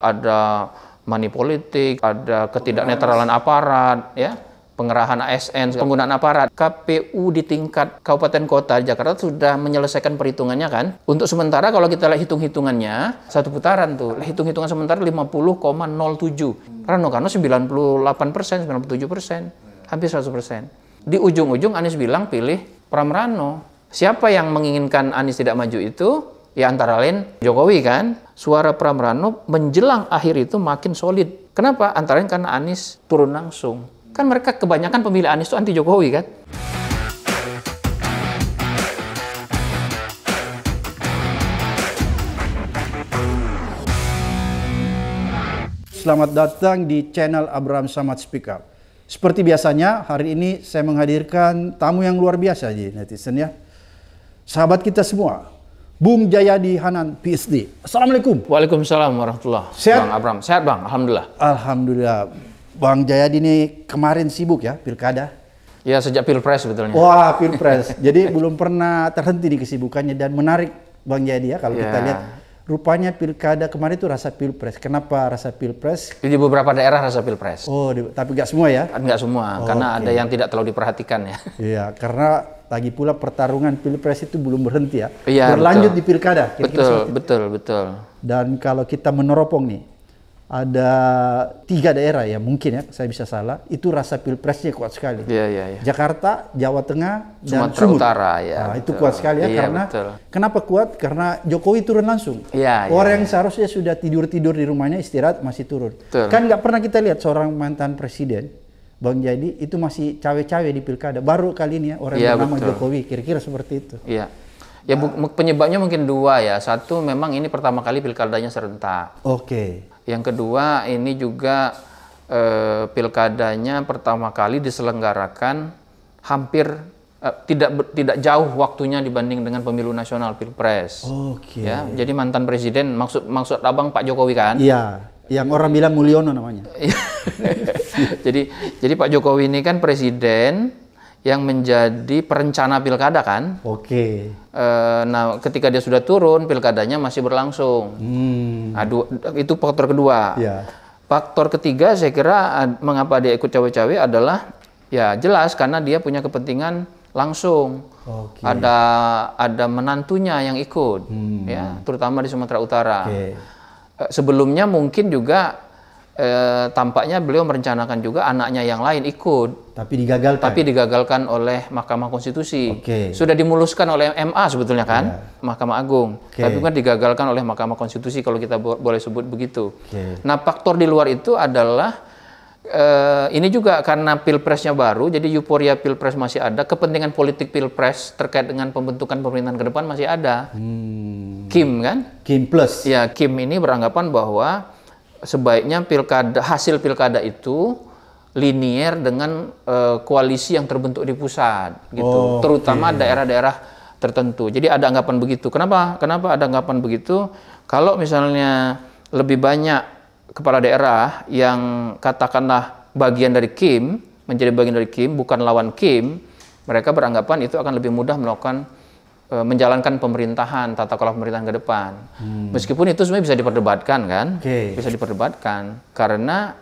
ada money politik, ada ketidaknetralan aparat, ya, pengerahan ASN, penggunaan aparat. KPU di tingkat kabupaten kota Jakarta sudah menyelesaikan perhitungannya kan. Untuk sementara kalau kita lihat hitung-hitungannya, satu putaran tuh, hitung-hitungan sementara 50,07. Rano Karno 98 persen, 97 persen, hampir 100 persen. Di ujung-ujung Anies bilang pilih Pramrano. Siapa yang menginginkan Anies tidak maju itu, Ya antara lain Jokowi kan, suara Pramrano menjelang akhir itu makin solid. Kenapa? Antara lain karena Anies turun langsung. Kan mereka kebanyakan pemilih Anies itu anti Jokowi kan. Selamat datang di channel Abraham Samad Speak Up. Seperti biasanya, hari ini saya menghadirkan tamu yang luar biasa di netizen ya. Sahabat kita semua, Bung Jayadi Hanan PSD. Assalamualaikum. Waalaikumsalam warahmatullah. Sehat? Bang Abram. Sehat Bang, Alhamdulillah. Alhamdulillah. Bang Jayadi ini kemarin sibuk ya, pilkada. Ya, sejak pilpres sebetulnya. Wah, pilpres. Jadi belum pernah terhenti di kesibukannya dan menarik Bang Jayadi ya kalau yeah. kita ya. lihat. Rupanya pilkada kemarin itu rasa pilpres. Kenapa rasa pilpres? Di beberapa daerah rasa pilpres. Oh, di, tapi nggak semua ya? Nggak semua, oh, karena okay. ada yang tidak terlalu diperhatikan ya. Iya, karena lagi pula pertarungan pilpres itu belum berhenti ya. Iya, Berlanjut betul. di pilkada. Kira -kira betul, betul, betul. Dan kalau kita meneropong nih, ada tiga daerah ya mungkin ya, saya bisa salah. Itu rasa pilpresnya kuat sekali. Iya, iya, iya. Jakarta, Jawa Tengah, dan Sumatera Sumut. Utara ya. Nah, itu kuat sekali ya ya karena betul. kenapa kuat? Karena Jokowi turun langsung. Iya, iya Orang ya, yang iya. seharusnya sudah tidur tidur di rumahnya istirahat masih turun. Betul. Kan nggak pernah kita lihat seorang mantan presiden Bang Jadi itu masih cawe-cawe di pilkada. Baru kali ini ya orang ya, bernama betul. Jokowi, kira-kira seperti itu. Iya. Ya nah. penyebabnya mungkin dua ya. Satu memang ini pertama kali pilkadanya serentak. Oke. Okay. Yang kedua ini juga eh, pilkadanya pertama kali diselenggarakan hampir eh, tidak tidak jauh waktunya dibanding dengan pemilu nasional pilpres. Oke. Okay. Ya, jadi mantan presiden maksud maksud abang Pak Jokowi kan? Iya yang orang bilang Mulyono namanya. jadi jadi Pak Jokowi ini kan presiden yang menjadi perencana pilkada kan? Oke. E, nah, ketika dia sudah turun, pilkadanya masih berlangsung. Hmm. Aduh, itu faktor kedua. Ya. Faktor ketiga saya kira mengapa dia ikut cawe-cawe adalah ya jelas karena dia punya kepentingan langsung. Oke. Ada ada menantunya yang ikut, hmm. ya terutama di Sumatera Utara. Oke. Eh, sebelumnya mungkin juga eh, tampaknya beliau merencanakan juga anaknya yang lain ikut. Tapi digagalkan. Tapi digagalkan oleh Mahkamah Konstitusi. Okay. Sudah dimuluskan oleh MA sebetulnya kan, yeah. Mahkamah Agung. Okay. Tapi kan digagalkan oleh Mahkamah Konstitusi kalau kita bo boleh sebut begitu. Okay. Nah faktor di luar itu adalah eh, ini juga karena pilpresnya baru, jadi euforia pilpres masih ada, kepentingan politik pilpres terkait dengan pembentukan pemerintahan ke depan masih ada. Hmm. Kim kan? Kim plus. Ya, Kim ini beranggapan bahwa sebaiknya pilkada hasil pilkada itu linier dengan eh, koalisi yang terbentuk di pusat, gitu. Oh, Terutama daerah-daerah okay. tertentu. Jadi ada anggapan begitu. Kenapa? Kenapa ada anggapan begitu? Kalau misalnya lebih banyak kepala daerah yang katakanlah bagian dari Kim, menjadi bagian dari Kim, bukan lawan Kim, mereka beranggapan itu akan lebih mudah melakukan e, menjalankan pemerintahan, tata kelola pemerintahan ke depan. Hmm. Meskipun itu sebenarnya bisa diperdebatkan kan? Okay. Bisa diperdebatkan karena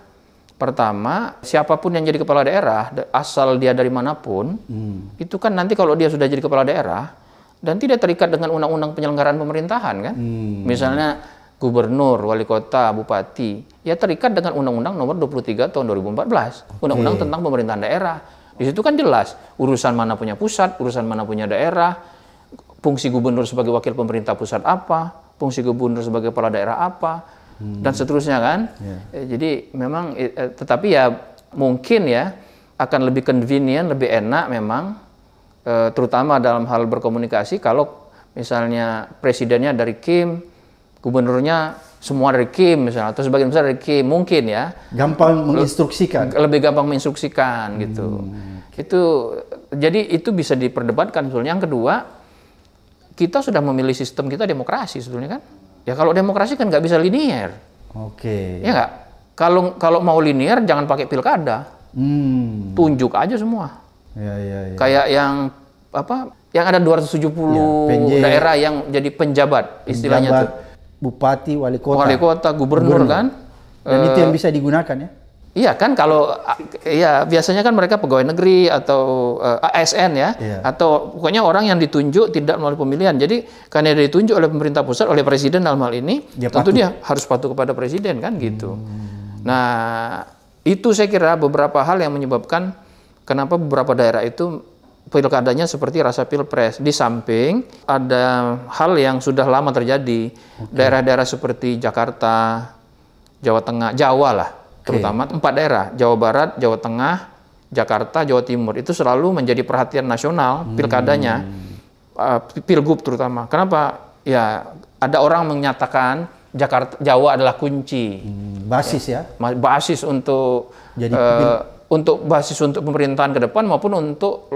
pertama siapapun yang jadi kepala daerah asal dia dari manapun, hmm. itu kan nanti kalau dia sudah jadi kepala daerah dan tidak terikat dengan undang-undang penyelenggaraan pemerintahan kan? Hmm. Misalnya gubernur, wali kota, bupati, ya terikat dengan Undang-Undang Nomor 23 Tahun 2014, Undang-Undang okay. tentang Pemerintahan Daerah. Di situ kan jelas urusan mana punya pusat, urusan mana punya daerah, fungsi gubernur sebagai wakil pemerintah pusat apa, fungsi gubernur sebagai kepala daerah apa, hmm. dan seterusnya kan. Yeah. Ya. Jadi memang, eh, eh, tetapi ya mungkin ya akan lebih convenient, lebih enak memang, eh, terutama dalam hal berkomunikasi kalau misalnya presidennya dari Kim gubernurnya semua dari Kim misalnya atau sebagian besar dari Kim mungkin ya gampang menginstruksikan lebih gampang menginstruksikan hmm. gitu itu jadi itu bisa diperdebatkan sebetulnya yang kedua kita sudah memilih sistem kita demokrasi sebetulnya kan ya kalau demokrasi kan nggak bisa linier oke okay. ya nggak kalau kalau mau linier jangan pakai pilkada hmm. tunjuk aja semua ya, ya, ya. kayak yang apa yang ada 270 ya, puluh daerah yang jadi penjabat istilahnya tuh bupati, wali kota. Wali kota, gubernur, gubernur. kan. Dan uh, itu yang eh, bisa digunakan ya. Iya kan kalau ya biasanya kan mereka pegawai negeri atau uh, eh, ASN ya iya. atau pokoknya orang yang ditunjuk tidak melalui pemilihan. Jadi karena dia ditunjuk oleh pemerintah pusat oleh presiden dalam hal ini dia tentu patuh. dia harus patuh kepada presiden kan gitu. Hmm. Nah, itu saya kira beberapa hal yang menyebabkan kenapa beberapa daerah itu pilkadanya seperti rasa pilpres. Di samping ada hal yang sudah lama terjadi daerah-daerah okay. seperti Jakarta, Jawa Tengah, Jawa lah okay. terutama empat daerah Jawa Barat, Jawa Tengah, Jakarta, Jawa Timur itu selalu menjadi perhatian nasional hmm. pilkadanya, uh, pilgub terutama. Kenapa? Ya ada orang menyatakan Jakarta Jawa adalah kunci. Hmm, basis ya. ya. Basis untuk jadi uh, untuk basis untuk pemerintahan ke depan maupun untuk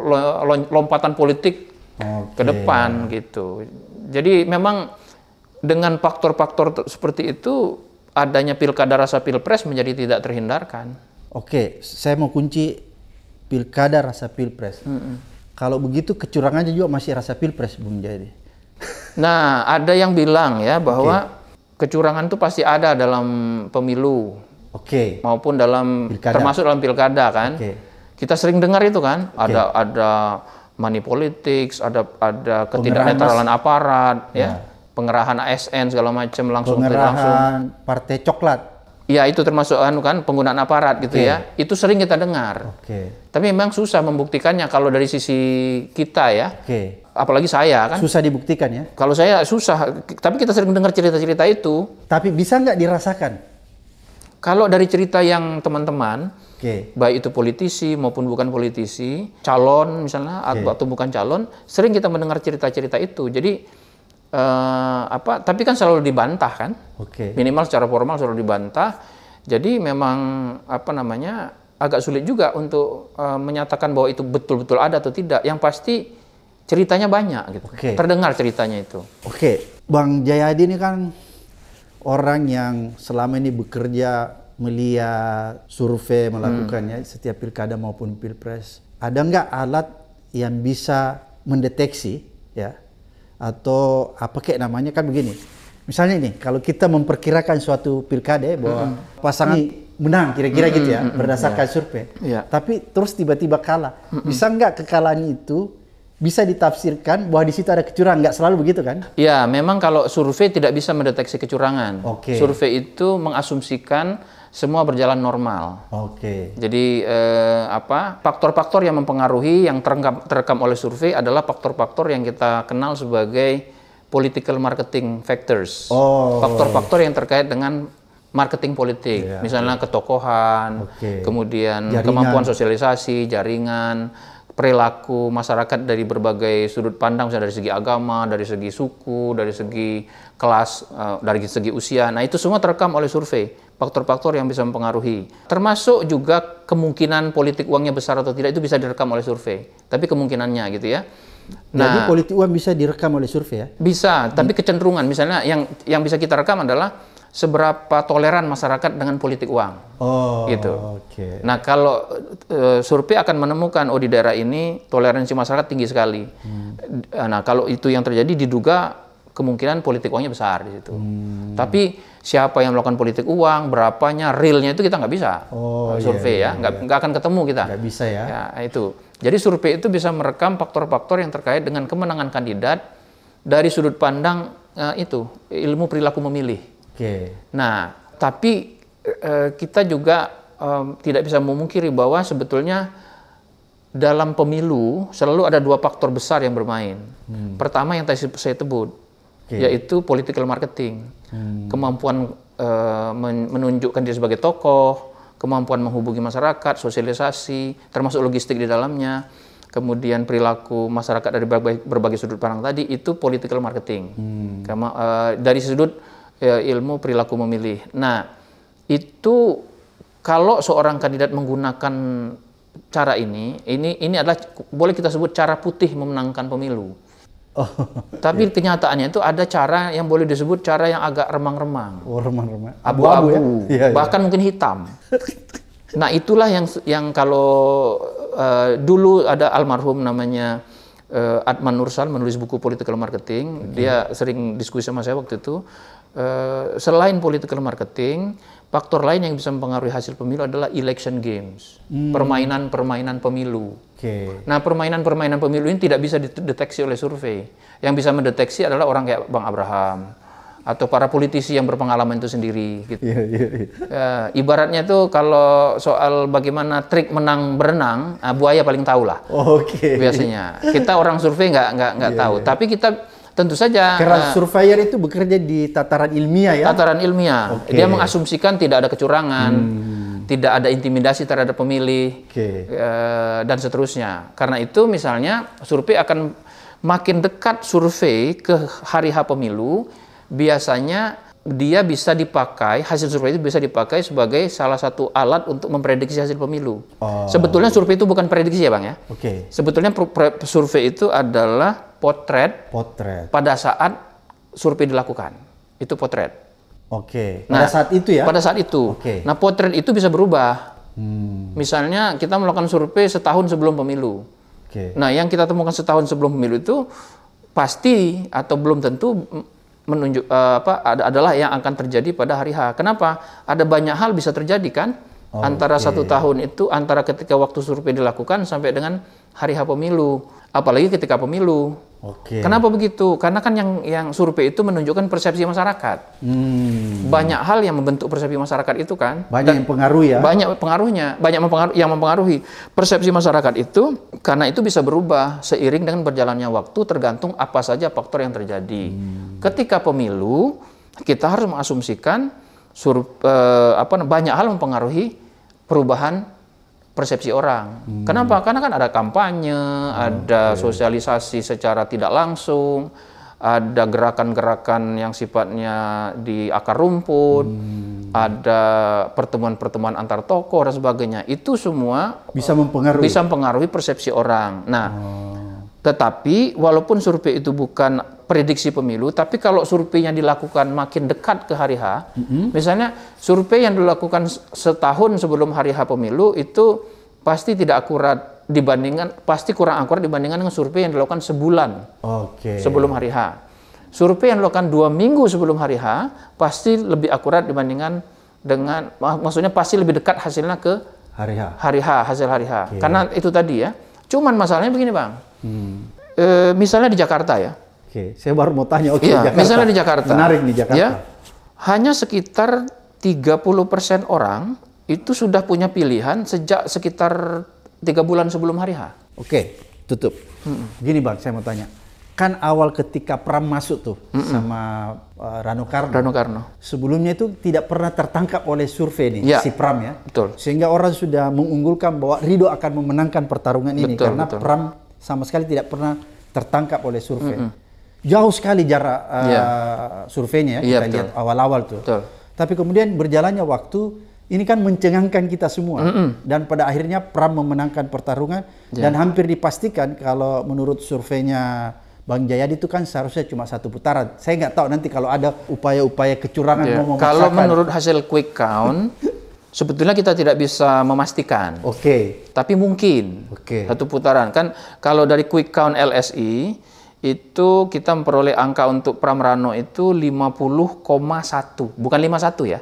lompatan politik okay. ke depan gitu. Jadi memang dengan faktor-faktor seperti itu adanya pilkada rasa pilpres menjadi tidak terhindarkan. Oke, saya mau kunci pilkada rasa pilpres. Mm -mm. Kalau begitu kecurangannya juga masih rasa pilpres Bung Jayadi. Nah, ada yang bilang ya bahwa okay. kecurangan itu pasti ada dalam pemilu Oke. Okay. Maupun dalam pilkada. termasuk dalam pilkada kan. Okay. Kita sering dengar itu kan, okay. ada ada money politics, ada ada ketidaknetralan aparat, ya. ya. Pengerahan ASN segala macam langsung pengerahan langsung. partai coklat. Ya itu termasuk anu kan penggunaan aparat gitu okay. ya. Itu sering kita dengar. Oke. Okay. Tapi memang susah membuktikannya kalau dari sisi kita ya. Oke. Okay. Apalagi saya kan. Susah dibuktikan ya. Kalau saya susah, tapi kita sering dengar cerita-cerita itu. Tapi bisa nggak dirasakan? Kalau dari cerita yang teman-teman, okay. baik itu politisi maupun bukan politisi, calon misalnya okay. atau, bukan calon, sering kita mendengar cerita-cerita itu. Jadi eh, apa? Tapi kan selalu dibantah kan? Okay. Minimal secara formal selalu dibantah. Jadi memang apa namanya agak sulit juga untuk eh, menyatakan bahwa itu betul-betul ada atau tidak. Yang pasti ceritanya banyak gitu. Okay. Terdengar ceritanya itu. Oke, okay. Bang Jayadi ini kan orang yang selama ini bekerja melihat survei melakukannya hmm. Ya, setiap pilkada maupun pilpres ada nggak alat yang bisa mendeteksi ya atau apa kayak namanya kan begini misalnya nih kalau kita memperkirakan suatu pilkada ya, bahwa hmm. pasangan hmm. menang kira-kira hmm. gitu ya hmm, hmm, berdasarkan yeah. survei yeah. tapi terus tiba-tiba kalah bisa nggak kekalahan itu bisa ditafsirkan bahwa di situ ada kecurangan, nggak selalu begitu kan? Ya, memang kalau survei tidak bisa mendeteksi kecurangan. Oke. Okay. Survei itu mengasumsikan semua berjalan normal. Oke. Okay. Jadi eh, apa faktor-faktor yang mempengaruhi yang terekam, terekam oleh survei adalah faktor-faktor yang kita kenal sebagai political marketing factors. Oh. Faktor-faktor yang terkait dengan marketing politik, yeah. misalnya iya. ketokohan, okay. kemudian jaringan. kemampuan sosialisasi, jaringan perilaku masyarakat dari berbagai sudut pandang, misalnya dari segi agama, dari segi suku, dari segi kelas, eh, dari segi usia. Nah itu semua terekam oleh survei, faktor-faktor yang bisa mempengaruhi. Termasuk juga kemungkinan politik uangnya besar atau tidak itu bisa direkam oleh survei. Tapi kemungkinannya gitu ya. Nah, Jadi politik uang bisa direkam oleh survei ya? Bisa, tapi hmm. kecenderungan misalnya yang yang bisa kita rekam adalah seberapa toleran masyarakat dengan politik uang. Oh, gitu. Okay. Nah, kalau uh, survei akan menemukan oh di daerah ini toleransi masyarakat tinggi sekali. Hmm. Nah, kalau itu yang terjadi diduga kemungkinan politik uangnya besar di situ. Hmm. Tapi siapa yang melakukan politik uang, berapanya, realnya itu kita nggak bisa oh, iya, survei iya, ya. iya, ya, nggak iya. akan ketemu kita. Nggak bisa ya. ya. Itu. Jadi survei itu bisa merekam faktor-faktor yang terkait dengan kemenangan kandidat dari sudut pandang uh, itu ilmu perilaku memilih. Oke. Nah, tapi e, e, kita juga e, tidak bisa memungkiri bahwa sebetulnya dalam pemilu selalu ada dua faktor besar yang bermain. Hmm. Pertama yang tadi saya sebut, okay. yaitu political marketing, hmm. kemampuan e, menunjukkan diri sebagai tokoh, kemampuan menghubungi masyarakat, sosialisasi, termasuk logistik di dalamnya kemudian perilaku masyarakat dari berbagai, sudut pandang tadi itu political marketing. Hmm. Kama, uh, e, dari sudut ya, ilmu perilaku memilih. Nah, itu kalau seorang kandidat menggunakan cara ini, ini ini adalah boleh kita sebut cara putih memenangkan pemilu. Oh, Tapi iya. kenyataannya itu ada cara yang boleh disebut cara yang agak remang-remang. Oh, remang-remang. Abu-abu ya. Iya, iya. bahkan iya. mungkin hitam. nah, itulah yang yang kalau uh, dulu ada almarhum namanya uh, eh, Adman Nursal menulis buku political marketing. Okay. Dia sering diskusi sama saya waktu itu. Eh, selain political marketing, faktor lain yang bisa mempengaruhi hasil pemilu adalah election games, hmm. permainan-permainan hmm. pemilu. Okay. Nah, permainan-permainan pemilu ini tidak bisa dideteksi oleh survei. Yang bisa mendeteksi adalah orang kayak Bang Abraham atau para politisi yang berpengalaman itu sendiri. Gitu. Yeah, yeah, yeah. ibaratnya tuh kalau soal bagaimana trik menang berenang, ah, buaya paling tahu lah. Oke. Okay. Biasanya kita orang survei nggak nggak nggak yeah, tahu, yeah. tapi kita Tentu saja. Karena uh, surveyor itu bekerja di tataran ilmiah ya. Tataran ilmiah. Okay. Dia mengasumsikan tidak ada kecurangan, hmm. tidak ada intimidasi terhadap pemilih, okay. uh, eh, dan seterusnya. Karena itu misalnya survei akan makin dekat survei ke hari H pemilu, biasanya dia bisa dipakai hasil survei itu bisa dipakai sebagai salah satu alat untuk memprediksi hasil pemilu. Oh. Sebetulnya survei itu bukan prediksi ya bang ya. Oke. Okay. Sebetulnya survei itu adalah potret. Potret. Pada saat survei dilakukan. Itu potret. Oke. Okay. Nah, pada nah, saat itu ya. Pada saat itu. Oke. Okay. Nah, potret itu bisa berubah. Hmm. Misalnya kita melakukan survei setahun sebelum pemilu. Okay. Nah, yang kita temukan setahun sebelum pemilu itu pasti atau belum tentu menunjuk uh, apa ad adalah yang akan terjadi pada hari H. Kenapa? Ada banyak hal bisa terjadi kan oh, antara okay. satu tahun itu antara ketika waktu survei dilakukan sampai dengan hari H pemilu, apalagi ketika pemilu. Oke. Kenapa begitu? Karena kan yang yang survei itu menunjukkan persepsi masyarakat. Hmm. Banyak hal yang membentuk persepsi masyarakat itu kan. Banyak yang pengaruh ya. Banyak pengaruhnya, banyak mempengaruhi, yang mempengaruhi persepsi masyarakat itu karena itu bisa berubah seiring dengan berjalannya waktu tergantung apa saja faktor yang terjadi. Hmm. Ketika pemilu kita harus mengasumsikan sur, eh, apa banyak hal mempengaruhi perubahan persepsi orang. Hmm. Kenapa? Karena kan ada kampanye, oh, ada okay. sosialisasi secara tidak langsung, ada gerakan-gerakan yang sifatnya di akar rumput, hmm. ada pertemuan-pertemuan antar tokoh dan sebagainya. Itu semua bisa mempengaruhi bisa mempengaruhi persepsi orang. Nah, oh. tetapi walaupun survei itu bukan prediksi pemilu, tapi kalau surveinya dilakukan makin dekat ke hari H, mm-hmm. misalnya survei yang dilakukan setahun sebelum hari H pemilu itu pasti tidak akurat dibandingkan pasti kurang akurat dibandingkan dengan survei yang dilakukan sebulan okay. sebelum hari H. Survei yang dilakukan dua minggu sebelum hari H pasti lebih akurat dibandingkan dengan mak maksudnya pasti lebih dekat hasilnya ke hari H. Hari H hasil hari H. Okay. Karena itu tadi ya. Cuman masalahnya begini bang. Hmm. E, misalnya di Jakarta ya Oke, saya baru mau tanya. Oke, okay, ya, misalnya di Jakarta. Menarik di Jakarta. Ya, hanya sekitar 30% orang itu sudah punya pilihan sejak sekitar tiga bulan sebelum hari H. Oke, tutup. Hmm. Gini bang, saya mau tanya. Kan awal ketika Pram masuk tuh hmm. sama uh, Rano Karno. Rano Karno. Sebelumnya itu tidak pernah tertangkap oleh survei nih ya. si Pram ya. Betul. Sehingga orang sudah mengunggulkan bahwa Rido akan memenangkan pertarungan ini betul, karena betul. Pram sama sekali tidak pernah tertangkap oleh survei. Hmm jauh sekali jarak uh, eh, yeah. surveinya ya yeah, kita lihat awal-awal tuh. Betul. Tapi kemudian berjalannya waktu ini kan mencengangkan kita semua mm -hmm. dan pada akhirnya Pram memenangkan pertarungan yeah. dan hampir dipastikan kalau menurut surveinya Bang Jayadi itu kan seharusnya cuma satu putaran. Saya nggak tahu nanti kalau ada upaya-upaya kecurangan yeah. mau Kalau menurut hasil quick count sebetulnya kita tidak bisa memastikan. Oke. Okay. Tapi mungkin. Oke. Okay. Satu putaran kan kalau dari quick count LSI itu kita memperoleh angka untuk Pramrano itu 50,1 bukan 51 ya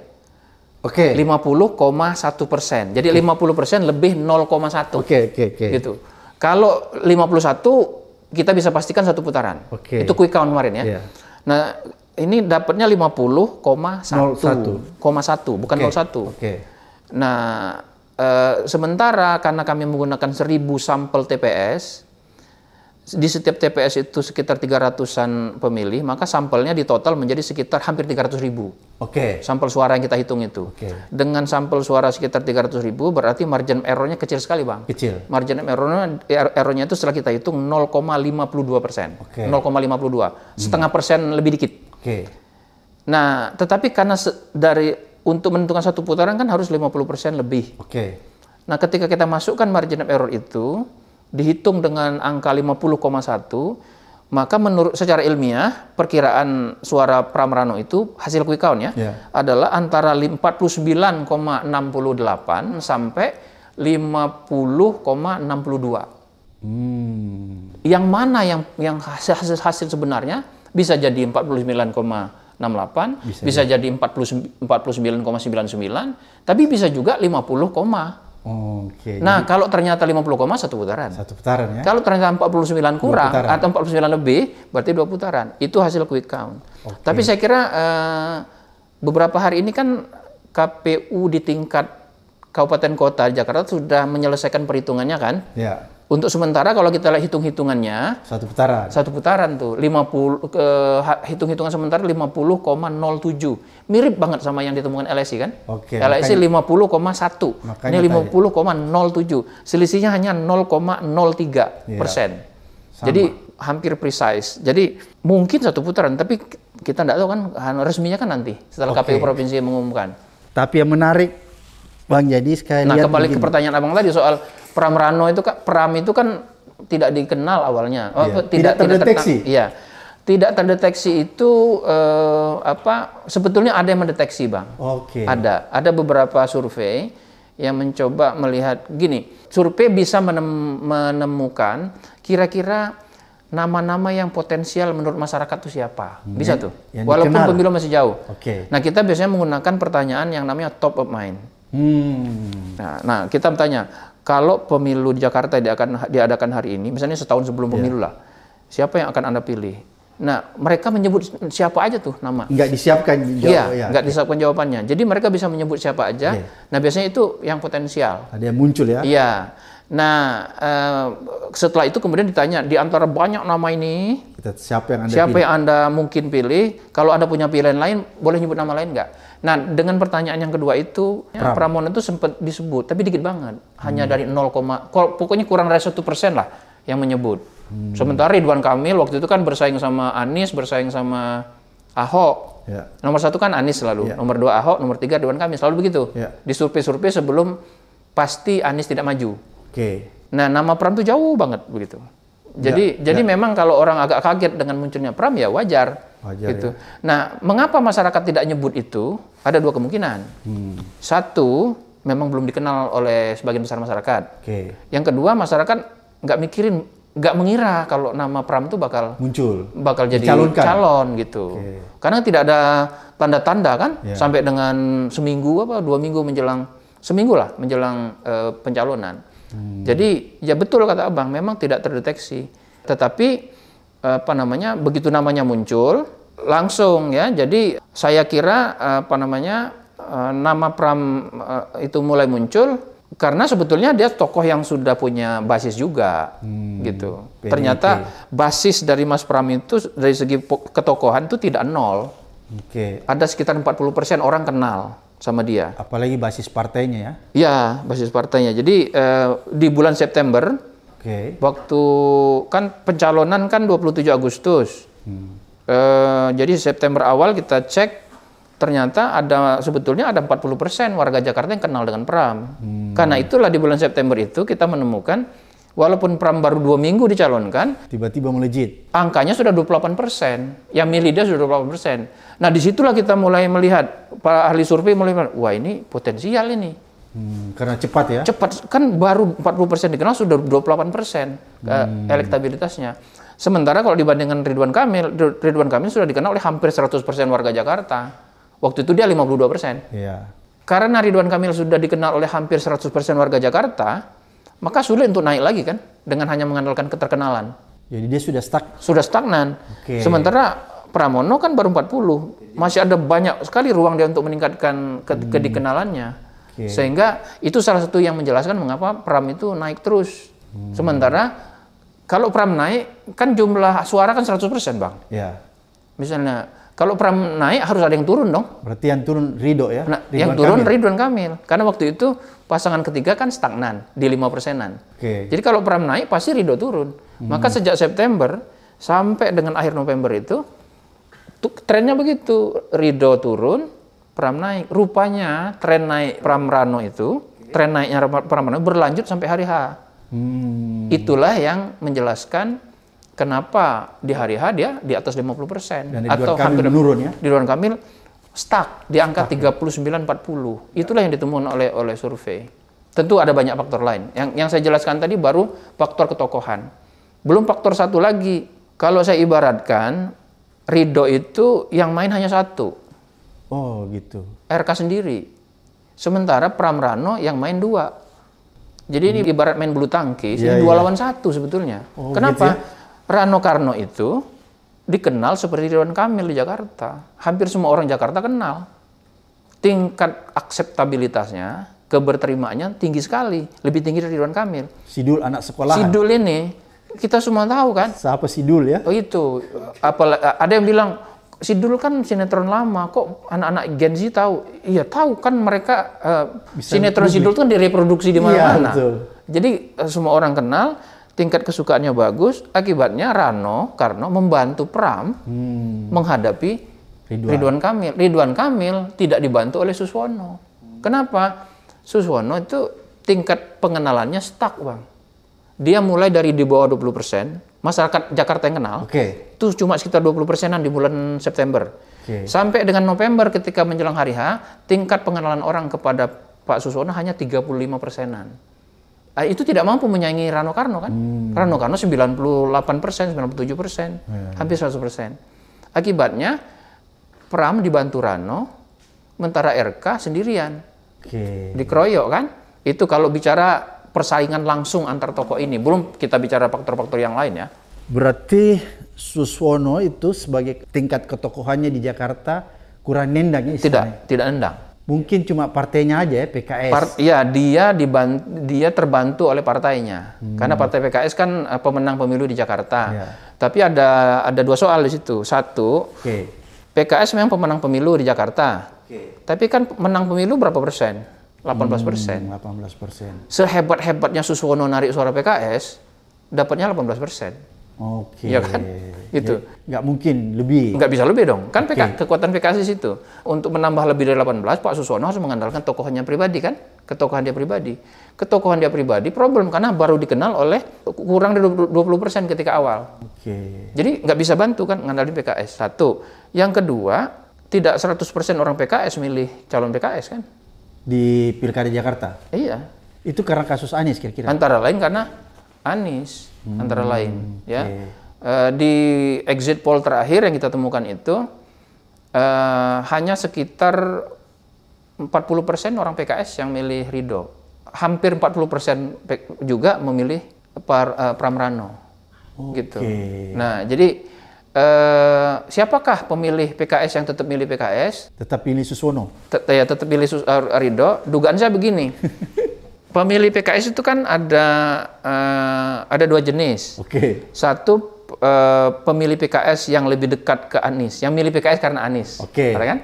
Oke. Okay. 50,1 persen. Jadi okay. 50 persen lebih 0,1. Oke, okay, oke, okay, oke. Okay. Gitu. Kalau 51 kita bisa pastikan satu putaran. Oke. Okay. Itu quick count kemarin ya. Yeah. Nah, ini dapatnya 50,1. bukan okay. 0,1. Oke. Okay. Nah, uh, sementara karena kami menggunakan 1000 sampel TPS, di setiap TPS itu sekitar 300-an pemilih, maka sampelnya di total menjadi sekitar hampir 300 ribu. Oke. Okay. Sampel suara yang kita hitung itu. Okay. Dengan sampel suara sekitar 300 ribu, berarti margin errornya kecil sekali, Bang. Kecil. Margin errornya, er, errornya itu setelah kita hitung 0,52 persen. Oke. Okay. 0,52. Hmm. Setengah persen lebih dikit. Oke. Okay. Nah, tetapi karena dari untuk menentukan satu putaran kan harus 50 persen lebih. Oke. Okay. Nah, ketika kita masukkan margin error itu, dihitung dengan angka 50,1 maka menurut secara ilmiah perkiraan suara Pramrano itu hasil quick count ya yeah. adalah antara 49,68 sampai 50,62. Hmm. Yang mana yang yang hasil, hasil, hasil sebenarnya bisa jadi 49,68, bisa, bisa ya. jadi 49,99, tapi bisa juga 50, Oke. okay. Nah, kalau ternyata 50 koma satu putaran. Satu putaran ya. Kalau ternyata 49 kurang atau 49 lebih, berarti dua putaran. Itu hasil quick count. Okay. Tapi saya kira uh, beberapa hari ini kan KPU di tingkat kabupaten kota Jakarta sudah menyelesaikan perhitungannya kan? Ya. Untuk sementara kalau kita lihat hitung-hitungannya satu putaran. Satu putaran tuh 50 ke hitung-hitungan sementara 50,07 mirip banget sama yang ditemukan LSI kan? Oke. LSI 50,1. Ini 50,07. Selisihnya hanya 0,03 iya. persen. Sama. Jadi hampir precise. Jadi mungkin satu putaran, tapi kita tidak tahu kan resminya kan nanti setelah okay. KPU provinsi mengumumkan. Tapi yang menarik, Bang, jadi sekali Nah, kembali begini. ke pertanyaan Abang tadi soal Pram itu kan Pram itu kan tidak dikenal awalnya. Oh, iya. tidak, tidak terdeteksi. Tidak terkenal, iya tidak terdeteksi itu eh, apa sebetulnya ada yang mendeteksi bang. Oke. Okay. Ada ada beberapa survei yang mencoba melihat gini survei bisa menem, menemukan kira-kira nama-nama yang potensial menurut masyarakat itu siapa hmm. bisa tuh yang walaupun dikenal. pemilu masih jauh. Oke. Okay. Nah kita biasanya menggunakan pertanyaan yang namanya top of mind. Hmm. Nah, nah kita bertanya kalau pemilu di Jakarta diadakan, hari ini misalnya setahun sebelum yeah. pemilu lah siapa yang akan anda pilih? Nah, mereka menyebut siapa aja tuh nama. Nggak disiapkan jawabannya. Iya, ya. nggak disiapkan jawabannya. Jadi mereka bisa menyebut siapa aja. Yeah. Nah, biasanya itu yang potensial. Ada yang muncul ya? Iya. Nah, uh, setelah itu kemudian ditanya di antara banyak nama ini, siapa yang anda siapa pilih? yang anda mungkin pilih? Kalau anda punya pilihan lain, boleh nyebut nama lain nggak? Nah, dengan pertanyaan yang kedua itu, ya, Pram. Pramono itu sempat disebut, tapi dikit banget, hanya hmm. dari 0, pokoknya kurang dari satu persen lah yang menyebut. Hmm. Sementara Ridwan Kamil waktu itu kan bersaing sama Anies, bersaing sama Ahok. Ya. Nomor satu kan Anies selalu, ya. nomor dua Ahok, nomor tiga Ridwan Kamil selalu begitu. Ya. Di survei-survei sebelum pasti Anies tidak maju. Oke. Okay. Nah nama Pram tuh jauh banget begitu. Jadi ya, jadi ya. memang kalau orang agak kaget dengan munculnya Pram ya wajar. Wajar. Gitu. Ya. Nah mengapa masyarakat tidak nyebut itu? Ada dua kemungkinan. Hmm. Satu memang belum dikenal oleh sebagian besar masyarakat. Okay. Yang kedua masyarakat nggak mikirin nggak mengira kalau nama Pram itu bakal muncul, bakal jadi Calonkan. calon gitu. Okay. Karena tidak ada tanda-tanda kan, yeah. sampai dengan seminggu apa dua minggu menjelang seminggu lah menjelang uh, pencalonan. Hmm. Jadi ya betul kata abang, memang tidak terdeteksi. Tetapi apa namanya begitu namanya muncul langsung ya. Jadi saya kira apa namanya eh, nama Pram eh, itu mulai muncul karena sebetulnya dia tokoh yang sudah punya basis juga hmm, gitu. PDIP. Ternyata basis dari Mas Pram itu dari segi ketokohan itu tidak nol. Oke. Okay. Ada sekitar 40% orang kenal sama dia. Apalagi basis partainya ya. Iya, basis partainya. Jadi eh, di bulan September okay. waktu kan pencalonan kan 27 Agustus. Hmm. Eh, jadi September awal kita cek ternyata ada sebetulnya ada 40% warga Jakarta yang kenal dengan Pram. Hmm. Karena itulah di bulan September itu kita menemukan walaupun Pram baru dua minggu dicalonkan, tiba-tiba melejit. Angkanya sudah 28%, yang milih dia sudah 28%. Nah, disitulah kita mulai melihat para ahli survei mulai melihat, wah ini potensial ini. Hmm, karena cepat ya? Cepat, kan baru 40% dikenal sudah 28% hmm. elektabilitasnya. Sementara kalau dibandingkan Ridwan Kamil, Ridwan Kamil sudah dikenal oleh hampir 100% warga Jakarta. Waktu itu dia 52 persen. Ya. Karena Ridwan Kamil sudah dikenal oleh hampir 100 persen warga Jakarta, maka sulit untuk naik lagi kan dengan hanya mengandalkan keterkenalan. Jadi dia sudah stuck. Sudah stagnan. Okay. Sementara Pramono kan baru 40. Masih ada banyak sekali ruang dia untuk meningkatkan ke hmm. kedikenalannya. Okay. Sehingga itu salah satu yang menjelaskan mengapa Pram itu naik terus. Hmm. Sementara kalau Pram naik kan jumlah suara kan 100% persen Bang. Yeah. Misalnya kalau Pram naik harus ada yang turun dong. Berarti yang turun Ridho ya? Nah, yang turun Kamil. Ridwan Kamil. Karena waktu itu pasangan ketiga kan stagnan di lima persenan. Okay. Jadi kalau Pram naik pasti Ridho turun. Hmm. Maka sejak September sampai dengan akhir November itu trennya begitu. Ridho turun, Pram naik. Rupanya tren naik Pram Rano itu, tren naiknya Pram Rano berlanjut sampai hari H. Hmm. Itulah yang menjelaskan Kenapa di hari H dia di atas 50 persen atau hampir menurun ya? Di luar Kamil stuck di angka 39-40. Ya? Itulah yang ditemukan oleh oleh survei. Tentu ada banyak faktor lain. Yang yang saya jelaskan tadi baru faktor ketokohan. Belum faktor satu lagi. Kalau saya ibaratkan Ridho itu yang main hanya satu. Oh gitu. RK sendiri. Sementara Pramrano yang main dua. Jadi ini hmm. ibarat main bulu tangkis, yeah, ini dua yeah. lawan satu sebetulnya. Oh, gitu Kenapa? Gitu ya? Rano Karno itu dikenal seperti Ridwan Kamil di Jakarta. Hampir semua orang Jakarta kenal. Tingkat akseptabilitasnya, keberterimaannya tinggi sekali. Lebih tinggi dari Ridwan Kamil. Sidul anak sekolah. Sidul ini, kita semua tahu kan. Siapa Sidul ya? Oh itu. Apalagi, ada yang bilang, Sidul kan sinetron lama, kok anak-anak Gen Z tahu? Iya tahu kan mereka uh, sinetron Sidul itu kan direproduksi di iya, mana-mana. Iya, Jadi eh, semua orang kenal, tingkat kesukaannya bagus, akibatnya Rano Karno membantu Pram hmm. menghadapi Ridwan. Ridwan Kamil. Ridwan Kamil tidak dibantu oleh Suswono. Kenapa? Suswono itu tingkat pengenalannya stuck, Bang. Dia mulai dari di bawah 20%, masyarakat Jakarta yang kenal. Okay. Itu cuma sekitar 20 persenan di bulan September. Okay. Sampai dengan November ketika menjelang hari H, tingkat pengenalan orang kepada Pak Suswono hanya 35 persenan. Ah, itu tidak mampu menyaingi Rano Karno kan. Hmm. Rano Karno 98 persen, 97 persen, hmm. hampir 100 persen. Akibatnya Pram dibantu Rano, mentara RK sendirian. Okay. Dikeroyok kan. Itu kalau bicara persaingan langsung antar tokoh ini. Belum kita bicara faktor-faktor yang lain ya. Berarti Suswono itu sebagai tingkat ketokohannya di Jakarta kurang nendang ya Tidak, tidak nendang. Mungkin cuma partainya aja ya PKS. Part, ya dia diban, dia terbantu oleh partainya. Hmm. Karena partai PKS kan eh, pemenang pemilu di Jakarta. Ya. Tapi ada ada dua soal di situ. Satu, okay. PKS memang pemenang pemilu di Jakarta. Okay. Tapi kan menang pemilu berapa persen? 18 hmm, persen. Hmm, 18 persen. Sehebat hebatnya Suswono narik suara PKS, dapatnya 18 persen. Oke. Okay. Ya kan? Itu. Ya, nggak mungkin lebih. Nggak bisa lebih dong. Kan PK, kekuatan PKS itu Untuk menambah lebih dari 18, Pak Susono harus mengandalkan tokohnya pribadi kan? Ketokohan dia pribadi. Ketokohan dia pribadi problem karena baru dikenal oleh kurang dari 20% ketika awal. Oke. Jadi nggak bisa bantu kan mengandalkan PKS. Satu. Yang kedua, tidak 100% orang PKS milih calon PKS kan? Di Pilkada Jakarta? Iya. Itu karena kasus Anies kira-kira? Antara lain karena Anies hmm. antara lain ya uh, di exit poll terakhir yang kita temukan itu uh, hanya sekitar 40% orang PKS yang milih Ridho hampir 40% juga memilih par, uh, Pramrano okay. gitu nah jadi Uh, siapakah pemilih PKS yang tetap milih PKS? Tetap pilih Suswono. Tet ya tetap pilih Sus uh, Dugaan saya begini. pemilih PKS itu kan ada uh, ada dua jenis. Oke. Okay. Satu uh, pemilih PKS yang lebih dekat ke Anies, yang milih PKS karena Anies. Oke. Okay. kan?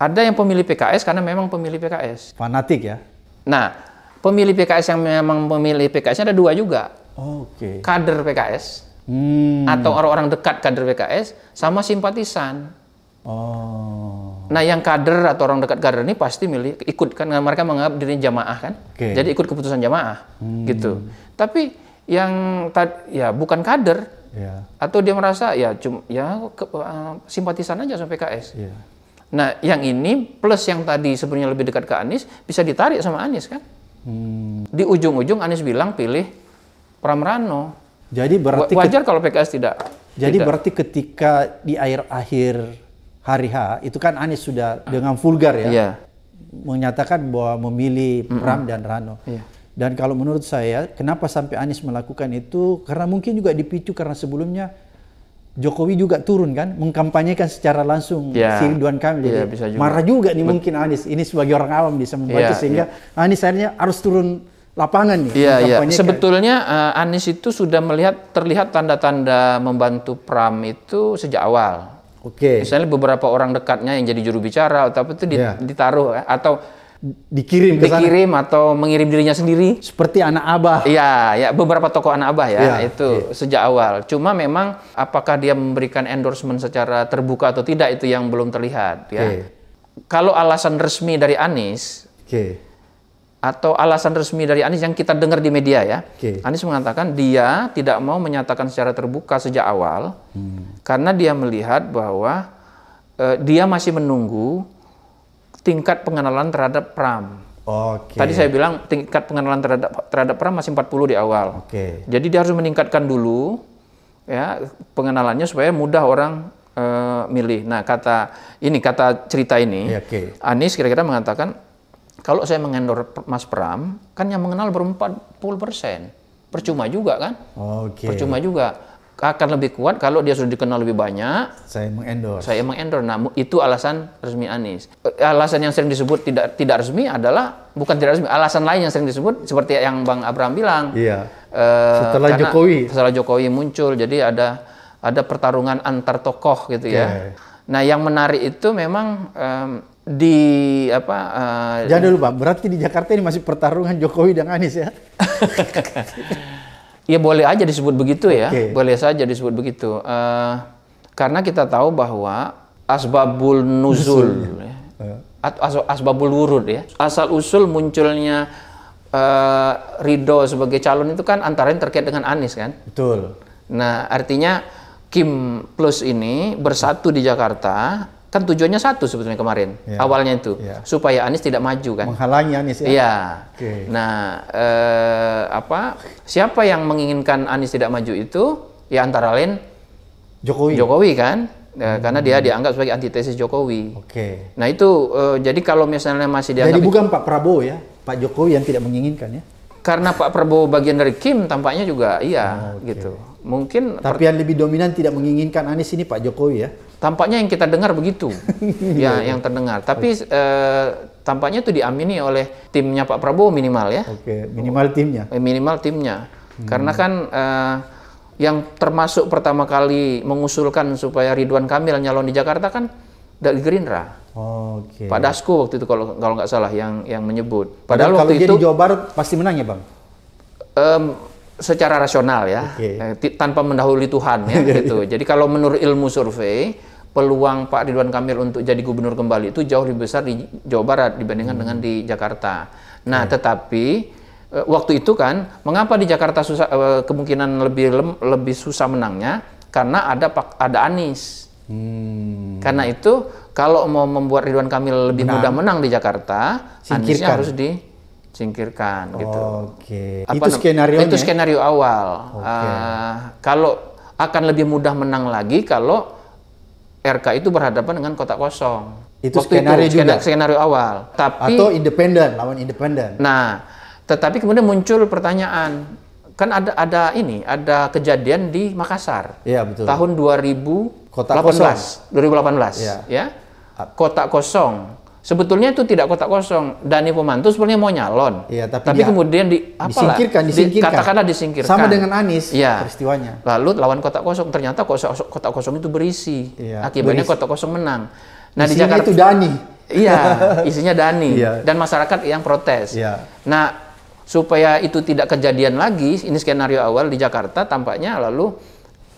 Ada yang pemilih PKS karena memang pemilih PKS. Fanatik ya. Nah, pemilih PKS yang memang pemilih PKS ada dua juga. Oke. Okay. Kader PKS hmm. atau orang-orang dekat kader PKS sama simpatisan. Oh. Nah, yang kader atau orang dekat kader ini pasti milih ikut kan mereka menganggap dirinya jamaah kan. Okay. Jadi ikut keputusan jamaah hmm. gitu. Tapi yang tad, ya bukan kader yeah. atau dia merasa ya cum ya ke, uh, simpatisan aja sama PKS. Yeah. Nah, yang ini plus yang tadi sebenarnya lebih dekat ke Anies bisa ditarik sama Anies kan? Hmm. Di ujung-ujung Anies bilang pilih Pramrano. Jadi berarti wajar kalau PKS tidak. Jadi tidak. berarti ketika di akhir-akhir hari H itu kan Anies sudah dengan vulgar ya yeah. menyatakan bahwa memilih Pram mm -hmm. dan Rano. Yeah. Dan kalau menurut saya kenapa sampai Anies melakukan itu karena mungkin juga dipicu karena sebelumnya Jokowi juga turun kan mengkampanyekan secara langsung yeah. si Ridwan Kamil yeah, jadi juga. marah juga nih mungkin Anies ini sebagai orang awam bisa membaca yeah, sehingga yeah. Anies akhirnya harus turun lapangan nih. Iya, iya. Sebetulnya uh, Anies itu sudah melihat terlihat tanda-tanda membantu Pram itu sejak awal. Oke. Okay. Misalnya beberapa orang dekatnya yang jadi juru bicara atau apa itu yeah. ditaruh eh, atau dikirim ke sana. dikirim atau mengirim dirinya sendiri seperti anak abah iya ya beberapa tokoh anak abah ya, ya itu ya. sejak awal cuma memang apakah dia memberikan endorsement secara terbuka atau tidak itu yang belum terlihat ya okay. kalau alasan resmi dari Anies okay atau alasan resmi dari Anies yang kita dengar di media ya. Okay. Anies mengatakan dia tidak mau menyatakan secara terbuka sejak awal hmm. karena dia melihat bahwa uh, dia masih menunggu tingkat pengenalan terhadap Pram. Okay. Tadi saya bilang tingkat pengenalan terhadap terhadap Pram masih 40 di awal. Okay. Jadi dia harus meningkatkan dulu ya pengenalannya supaya mudah orang uh, milih. Nah, kata ini kata cerita ini iya, okay. Anies kira-kira mengatakan kalau saya mengendor Mas Pram, kan yang mengenal berempat puluh persen. Percuma juga kan? Okay. Percuma juga. Akan lebih kuat kalau dia sudah dikenal lebih banyak. Saya mengendor. Saya mengendor. Nah, itu alasan resmi Anies. Eh, alasan yang sering disebut tidak tidak resmi adalah bukan tidak resmi. Alasan lain yang sering disebut seperti yang Bang Abraham bilang. Iya. Uh, setelah Jokowi. Setelah Jokowi muncul, jadi ada ada pertarungan antar tokoh gitu okay. ya. Nah, yang menarik itu memang um, di apa uh, jangan dulu pak berarti di Jakarta ini masih pertarungan Jokowi dan Anies ya ya boleh aja disebut begitu ya okay. boleh saja disebut begitu uh, karena kita tahu bahwa asbabul nuzul ya. ya. eh. atau As asbabul wurud ya asal usul munculnya uh, Ridho sebagai calon itu kan antara yang terkait dengan Anies kan betul nah artinya Kim Plus ini bersatu di Jakarta kan tujuannya satu sebetulnya kemarin yeah. awalnya itu yeah. supaya Anies tidak maju kan menghalangi Anies ya iya okay. nah eh, apa siapa yang menginginkan Anies tidak maju itu ya antara lain Jokowi Jokowi kan Ya, hmm. karena dia dianggap sebagai antitesis Jokowi oke okay. nah itu uh, jadi kalau misalnya masih dianggap jadi bukan Pak Prabowo ya Pak Jokowi yang tidak menginginkan ya karena Pak Prabowo bagian dari Kim tampaknya juga iya oh, okay. gitu mungkin tapi yang lebih dominan tidak menginginkan Anies ini Pak Jokowi ya Tampaknya yang kita dengar begitu, iya, ya iya. yang terdengar. Tapi eh, tampaknya itu diamini oleh timnya Pak Prabowo minimal ya. Oke, minimal timnya. Eh, minimal timnya, hmm. karena kan eh, yang termasuk pertama kali mengusulkan supaya Ridwan Kamil nyalon di Jakarta kan dari Gerindra. Oke. Okay. Pak Dasko waktu itu kalau kalau nggak salah yang yang menyebut. Padahal, kalau waktu dia itu di Jawa Barat pasti menang ya bang. Um, secara rasional ya, okay. Eh, tanpa mendahului Tuhan ya iya, gitu. Jadi kalau menurut ilmu survei peluang Pak Ridwan Kamil untuk jadi gubernur kembali itu jauh lebih besar di Jawa Barat dibandingkan hmm. dengan di Jakarta. Nah, hmm. tetapi eh, waktu itu kan mengapa di Jakarta susah eh, kemungkinan lebih lebih susah menangnya karena ada ada Anies. Hmm. Karena itu kalau mau membuat Ridwan Kamil lebih menang. mudah menang di Jakarta, Aniesnya harus di singkirkan oh, gitu. Oke. Okay. Itu skenario Itu skenario awal. Okay. Uh, eh, kalau akan lebih mudah menang lagi kalau RK itu berhadapan dengan kotak kosong. Itu Waktu skenario itu, juga. Skenario awal. Tapi atau independen, lawan independen. Nah, tetapi kemudian muncul pertanyaan, kan ada ada ini, ada kejadian di Makassar. Iya, betul. Tahun 2018. Iya. Ya. Kotak kosong. 2018, ya. ya. Kotak kosong Sebetulnya itu tidak kotak kosong. Dani Pomanto sebenarnya mau nyalon. Iya, tapi, tapi kemudian di apalah, disingkirkan, disingkirkan. Di, katakanlah disingkirkan. Sama dengan Anies ya. peristiwanya. Lalu lawan kotak kosong ternyata kotak, kotak kosong itu berisi. Ya, Akibatnya berisi. kotak kosong menang. Nah, di Jakarta itu Dani. Iya, isinya Dani ya. dan masyarakat yang protes. Iya. Nah, supaya itu tidak kejadian lagi, ini skenario awal di Jakarta tampaknya lalu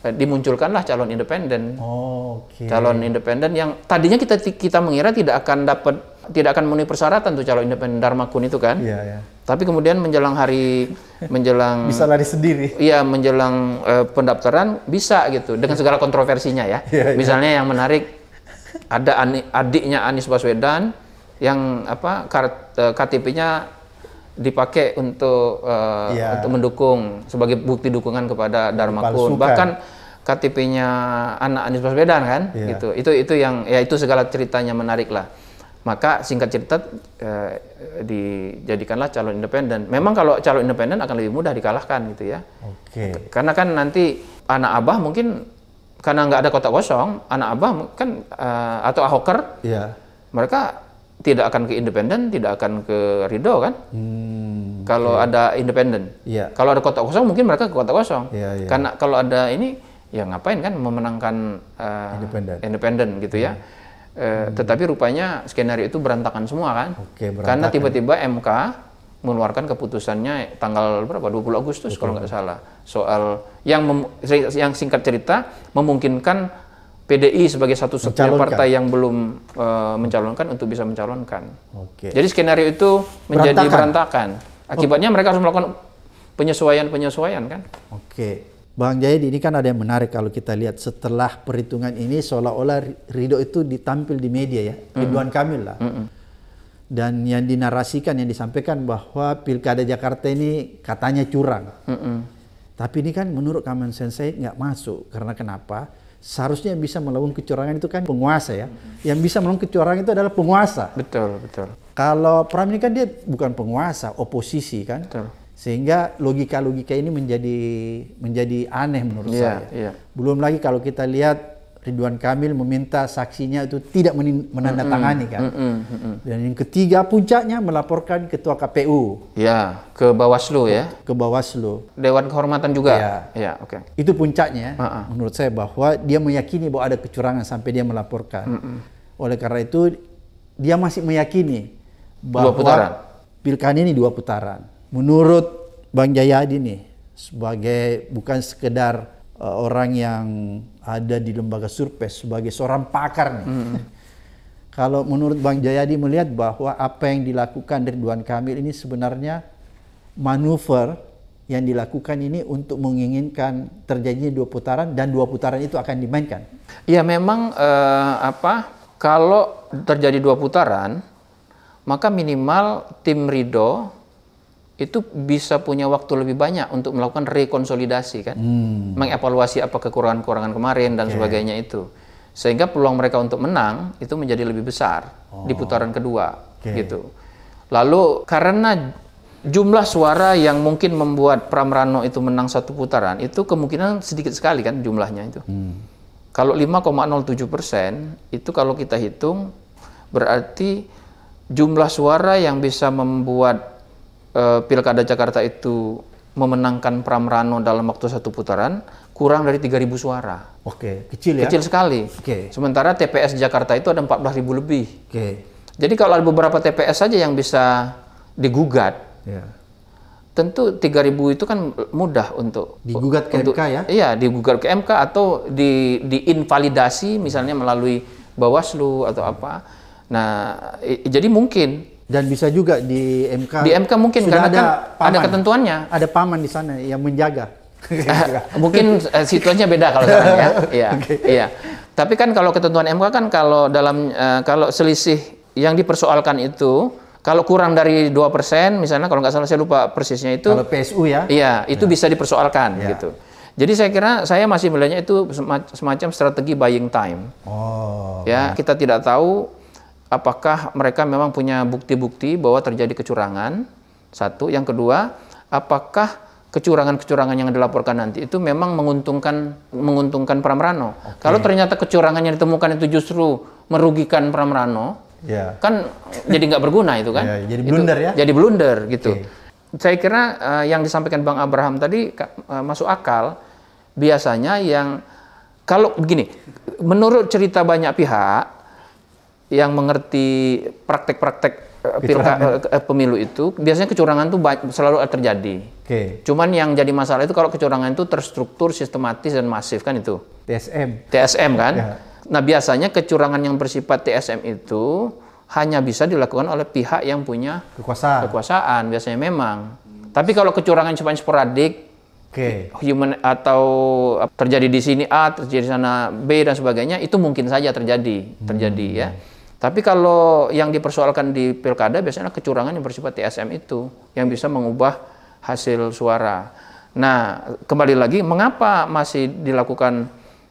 Eh, dimunculkanlah calon independen. Oh, okay. Calon independen yang tadinya kita kita mengira tidak akan dapat tidak akan memenuhi persyaratan tuh calon independen Dharma Kun itu kan. yeah, Yeah. Tapi kemudian menjelang hari menjelang bisa lari sendiri. Iya, menjelang uh, pendaftaran bisa gitu dengan segala kontroversinya ya. Yeah, iya. Misalnya yang menarik ada adiknya Anies Baswedan yang apa KTP-nya dipakai untuk uh, ya. untuk mendukung sebagai bukti dukungan kepada Dharma Kun. Bahkan KTP-nya anak Anies Baswedan kan, ya. gitu. Itu itu yang ya itu segala ceritanya menarik lah. Maka singkat cerita eh, dijadikanlah calon independen. Memang kalau calon independen akan lebih mudah dikalahkan gitu ya. Oke. Okay. Karena kan nanti anak abah mungkin karena nggak ada kotak kosong, anak abah kan eh, atau ahoker, ya. mereka tidak akan ke independen, tidak akan ke Ridho kan? Hmm, kalau okay. Iya. ada independen, yeah. kalau ada kota kosong mungkin mereka ke kota kosong. Yeah, yeah. Karena kalau ada ini, ya ngapain kan memenangkan uh, independen gitu yeah. ya? Uh, hmm. Tetapi rupanya skenario itu berantakan semua kan? Okay, berantakan. Karena tiba-tiba MK mengeluarkan keputusannya tanggal berapa 20 Agustus Betul. kalau nggak salah soal yang yang singkat cerita memungkinkan PDI sebagai satu-satunya partai yang belum uh, mencalonkan untuk bisa mencalonkan. Oke. Jadi skenario itu menjadi berantakan. berantakan. Akibatnya oh. mereka harus melakukan penyesuaian-penyesuaian kan. Oke. Bang Jayadi ini kan ada yang menarik kalau kita lihat setelah perhitungan ini seolah-olah Ridho itu ditampil di media ya. Ridwan mm -hmm. Kamil lah. Mm -hmm. Dan yang dinarasikan, yang disampaikan bahwa pilkada Jakarta ini katanya curang. Mm -hmm. Tapi ini kan menurut Kamen Sensei nggak masuk. Karena kenapa? seharusnya yang bisa melakukan kecurangan itu kan penguasa ya. Yang bisa melakukan kecurangan itu adalah penguasa. Betul, betul. Kalau Pram ini kan dia bukan penguasa, oposisi kan. Betul. Sehingga logika-logika ini menjadi menjadi aneh menurut yeah, saya. Yeah. Belum lagi kalau kita lihat Ridwan Kamil meminta saksinya itu tidak menandatangani kan. Mm -mm, mm -mm. Dan yang ketiga puncaknya melaporkan ketua KPU. Ya, ke Bawaslu ya. Ke Bawaslu. Dewan Kehormatan juga. Ya, ya oke. Okay. Itu puncaknya uh -uh. menurut saya bahwa dia meyakini bahwa ada kecurangan sampai dia melaporkan. Mm -mm. Oleh karena itu dia masih meyakini bahwa dua putaran. Pilkada ini dua putaran. Menurut Bang Jayadi nih sebagai bukan sekedar Eh, orang yang ada di lembaga survei sebagai seorang pakar nih. Hmm. Kalau menurut Bang Jayadi melihat bahwa apa yang dilakukan Ridwan Kamil ini sebenarnya manuver yang dilakukan ini untuk menginginkan terjadinya dua putaran dan dua putaran itu akan dimainkan. Ya memang eh, apa kalau terjadi dua putaran maka minimal tim Rido itu bisa punya waktu lebih banyak untuk melakukan rekonsolidasi kan, hmm. mengevaluasi apa kekurangan-kekurangan kemarin dan okay. sebagainya itu, sehingga peluang mereka untuk menang itu menjadi lebih besar oh. di putaran kedua okay. gitu. Lalu karena jumlah suara yang mungkin membuat Pramrano itu menang satu putaran itu kemungkinan sedikit sekali kan jumlahnya itu. Hmm. Kalau 5,07 persen itu kalau kita hitung berarti jumlah suara yang bisa membuat uh, pilkada Jakarta itu memenangkan Pramrano dalam waktu satu putaran kurang dari 3.000 suara. Oke, kecil ya? Kecil sekali. Oke. Sementara TPS Jakarta itu ada 14.000 lebih. Oke. Jadi kalau ada beberapa TPS saja yang bisa digugat, ya. tentu 3.000 itu kan mudah untuk digugat ke untuk, MK ya? Iya, digugat ke MK atau di diinvalidasi misalnya melalui Bawaslu atau apa. Nah, jadi mungkin dan bisa juga di MK. Di MK mungkin karena ada kan ada ketentuannya. Ada paman di sana yang menjaga. Eh, mungkin uh, situasinya beda kalau sekarang ya. Iya. Okay. Iya. Tapi kan kalau ketentuan MK kan kalau dalam uh, kalau selisih yang dipersoalkan itu kalau kurang dari dua persen misalnya kalau nggak salah saya lupa persisnya itu kalau PSU ya. Iya, itu ya. bisa dipersoalkan ya. gitu. Jadi saya kira saya masih melihatnya itu semacam strategi buying time. Oh. Ya, kita tidak tahu apakah mereka memang punya bukti-bukti bahwa terjadi kecurangan? Satu, yang kedua, apakah kecurangan-kecurangan yang dilaporkan nanti itu memang menguntungkan menguntungkan Pramrano. Okay. Kalau ternyata kecurangan yang ditemukan itu justru merugikan Pramrano, yeah. kan jadi nggak berguna itu kan? Yeah, jadi blunder itu, ya? Jadi blunder gitu. Okay. Saya kira uh, yang disampaikan Bang Abraham tadi uh, masuk akal. Biasanya yang kalau begini, menurut cerita banyak pihak, yang mengerti praktek-praktek eh, pilkada eh, eh, pemilu itu biasanya kecurangan itu selalu terjadi. Okay. Cuman yang jadi masalah itu kalau kecurangan itu terstruktur, sistematis dan masif kan itu. TSM. TSM kan. Ya. Nah biasanya kecurangan yang bersifat TSM itu hanya bisa dilakukan oleh pihak yang punya kekuasaan. Kekuasaan biasanya memang. Tapi kalau kecurangan cuma sporadik, okay. human atau terjadi di sini A, terjadi di sana B dan sebagainya itu mungkin saja terjadi, terjadi hmm. ya. Tapi kalau yang dipersoalkan di pilkada biasanya kecurangan yang bersifat TSM itu yang bisa mengubah hasil suara. Nah, kembali lagi mengapa masih dilakukan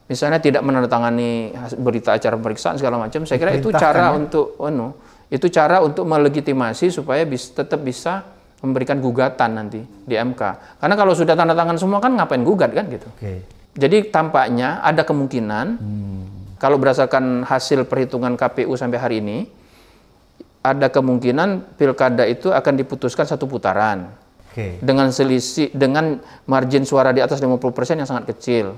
misalnya tidak menandatangani berita acara pemeriksaan segala macam? Saya kira itu cara ya? untuk oh anu, no, itu cara untuk melegitimasi supaya bis, tetap bisa memberikan gugatan nanti di MK. Karena kalau sudah tanda tangan semua kan ngapain gugat kan gitu. Okay. Jadi tampaknya ada kemungkinan hmm kalau berdasarkan hasil perhitungan KPU sampai hari ini, ada kemungkinan pilkada itu akan diputuskan satu putaran. Okay. Dengan selisih dengan margin suara di atas 50% yang sangat kecil.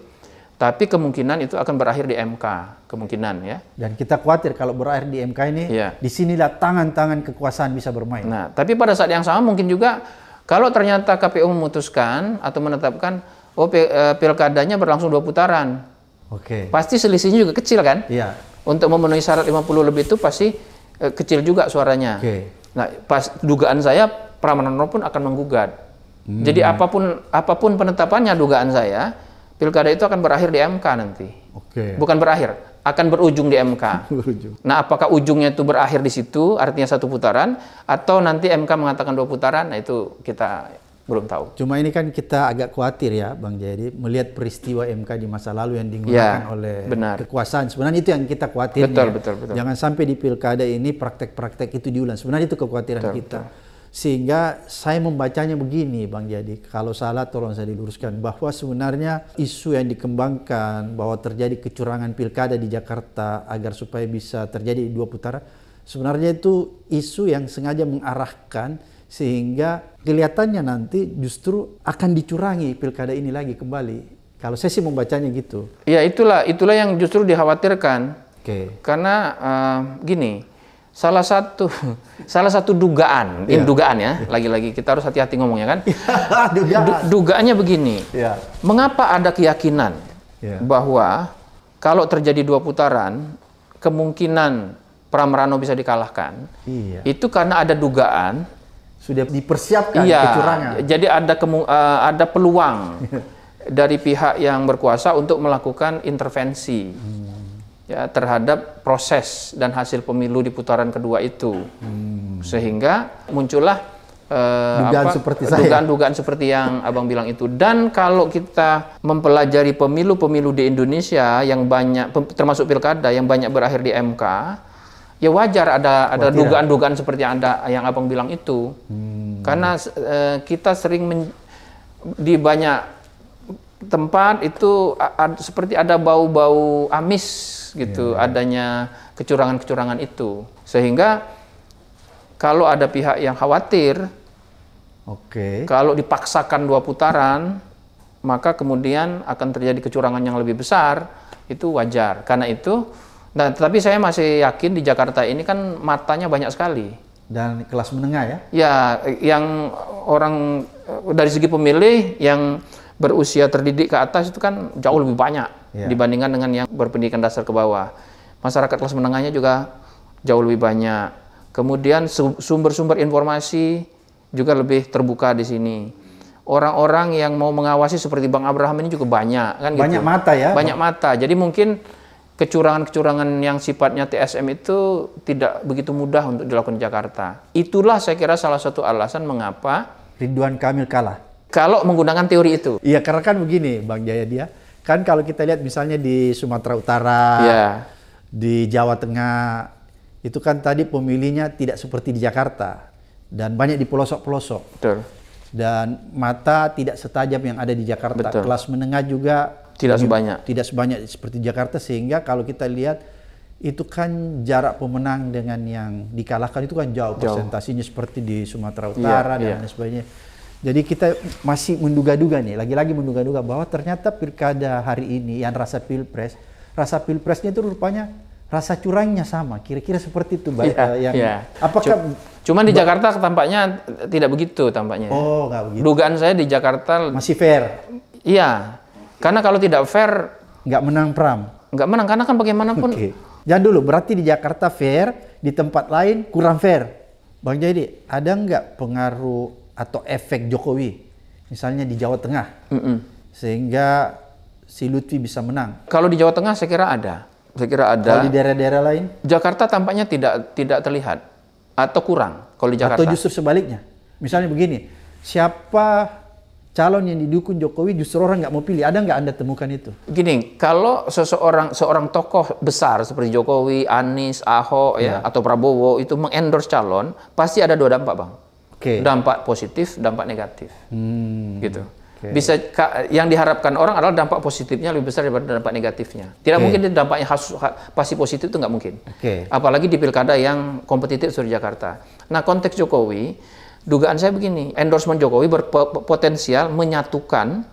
Tapi kemungkinan itu akan berakhir di MK, kemungkinan ya. Dan kita khawatir kalau berakhir di MK ini, yeah. sinilah tangan-tangan kekuasaan bisa bermain. Nah, tapi pada saat yang sama mungkin juga kalau ternyata KPU memutuskan atau menetapkan, oh eh, pilkadanya berlangsung dua putaran, Oke. Okay. Pasti selisihnya juga kecil kan? Iya. Untuk memenuhi syarat 50 lebih itu pasti eh, kecil juga suaranya. Oke. Okay. Nah, pas dugaan saya Pramono pun akan menggugat. Hmm. Jadi apapun apapun penetapannya dugaan saya, pilkada itu akan berakhir di MK nanti. Oke. Okay. Bukan berakhir, akan berujung di MK. berujung. Nah, apakah ujungnya itu berakhir di situ, artinya satu putaran, atau nanti MK mengatakan dua putaran, nah itu kita belum tahu. Cuma ini kan kita agak khawatir ya, Bang Jadi melihat peristiwa MK di masa lalu yang digunakan ya, oleh benar. kekuasaan. Sebenarnya itu yang kita khawatir. Betul, betul, betul. Jangan sampai di pilkada ini praktek-praktek itu diulang. Sebenarnya itu kekhawatiran betul, kita. Betul. Sehingga saya membacanya begini, Bang Jadi. Kalau salah, tolong saya diluruskan bahwa sebenarnya isu yang dikembangkan bahwa terjadi kecurangan pilkada di Jakarta agar supaya bisa terjadi dua putaran, sebenarnya itu isu yang sengaja mengarahkan sehingga kelihatannya nanti justru akan dicurangi pilkada ini lagi kembali. Kalau saya sih membacanya gitu. Ya itulah itulah yang justru dikhawatirkan. Oke. Okay. Karena uh, gini, salah satu salah satu dugaan, yeah. ini iya. dugaan ya, lagi-lagi kita harus hati-hati ngomongnya kan. Ya, dugaan. dugaannya begini. Yeah. Mengapa ada keyakinan yeah. bahwa kalau terjadi dua putaran, kemungkinan Pramrano bisa dikalahkan. Iya. Itu karena ada dugaan sudah dipersiapkan iya, kecurangan. Jadi ada kemu, uh, ada peluang dari pihak yang berkuasa untuk melakukan intervensi hmm. ya terhadap proses dan hasil pemilu di putaran kedua itu. Hmm. Sehingga muncullah eh, dugaan apa, seperti saya. Dugaan-dugaan seperti yang Abang bilang itu. Dan kalau kita mempelajari pemilu-pemilu di Indonesia yang banyak termasuk pilkada yang banyak berakhir di MK, ya wajar ada ada dugaan-dugaan seperti anda yang abang bilang itu hmm. karena uh, kita sering men, di banyak tempat itu ad, seperti ada bau-bau amis gitu yeah. adanya kecurangan-kecurangan itu sehingga kalau ada pihak yang khawatir Oke. Okay. Kalau dipaksakan dua putaran, maka kemudian akan terjadi kecurangan yang lebih besar, itu wajar. Karena itu Nah, tetapi saya masih yakin di Jakarta ini kan matanya banyak sekali. Dan kelas menengah ya? Ya, yang orang dari segi pemilih yang berusia terdidik ke atas itu kan jauh lebih banyak ya. dibandingkan dengan yang berpendidikan dasar ke bawah. Masyarakat kelas menengahnya juga jauh lebih banyak. Kemudian sumber-sumber informasi juga lebih terbuka di sini orang-orang yang mau mengawasi seperti Bang Abraham ini juga banyak kan gitu. banyak gitu. mata ya banyak mata jadi mungkin kecurangan-kecurangan yang sifatnya TSM itu tidak begitu mudah untuk dilakukan di Jakarta. Itulah saya kira salah satu alasan mengapa Ridwan Kamil kalah. Kalau menggunakan teori itu. Iya, karena kan begini Bang Jaya dia. Kan kalau kita lihat misalnya di Sumatera Utara, ya. di Jawa Tengah, itu kan tadi pemilihnya tidak seperti di Jakarta dan banyak di pelosok-pelosok. Dan mata tidak setajam yang ada di Jakarta. Betul. Kelas menengah juga tidak sebanyak tidak sebanyak seperti Jakarta sehingga kalau kita lihat itu kan jarak pemenang dengan yang dikalahkan itu kan jauh, jauh. presentasinya seperti di Sumatera iya, Utara yeah, dan yeah. sebagainya. Jadi kita masih menduga-duga nih, lagi-lagi menduga-duga bahwa ternyata pilkada hari ini yang rasa pilpres, rasa pilpresnya itu rupanya rasa curangnya sama, kira-kira seperti itu, Mbak. Yeah, iya, yang yeah. apakah cuman di Jakarta tampaknya tidak begitu tampaknya. Oh, enggak begitu. Dugaan saya di Jakarta masih fair. Iya, karena kalau tidak fair, nggak menang Pram. Nggak menang karena kan bagaimanapun. Okay. Jangan dulu, berarti di Jakarta fair, di tempat lain kurang fair. Bang Jadi, ada nggak pengaruh atau efek Jokowi, misalnya di Jawa Tengah, mm -mm. sehingga si Lutfi bisa menang? Kalau di Jawa Tengah, saya kira ada. Saya kira ada. Kalau di daerah-daerah lain? Jakarta tampaknya tidak tidak terlihat atau kurang kalau di Jakarta. Atau justru sebaliknya, misalnya begini, siapa calon yang didukung Jokowi justru orang nggak mau pilih. Ada nggak Anda temukan itu? Gini, kalau seseorang seorang tokoh besar seperti Jokowi, Anies, Ahok ya, ya atau Prabowo itu mengendorse calon, pasti ada dua dampak, Bang. Okay. Dampak positif, dampak negatif. Hmm. Gitu. Okay. Bisa yang diharapkan orang adalah dampak positifnya lebih besar daripada dampak negatifnya. Tidak okay. mungkin dampaknya khas, pasti positif itu nggak mungkin. Okay. Apalagi di pilkada yang kompetitif seperti Jakarta. Nah, konteks Jokowi dugaan saya begini, endorsement Jokowi berpotensial menyatukan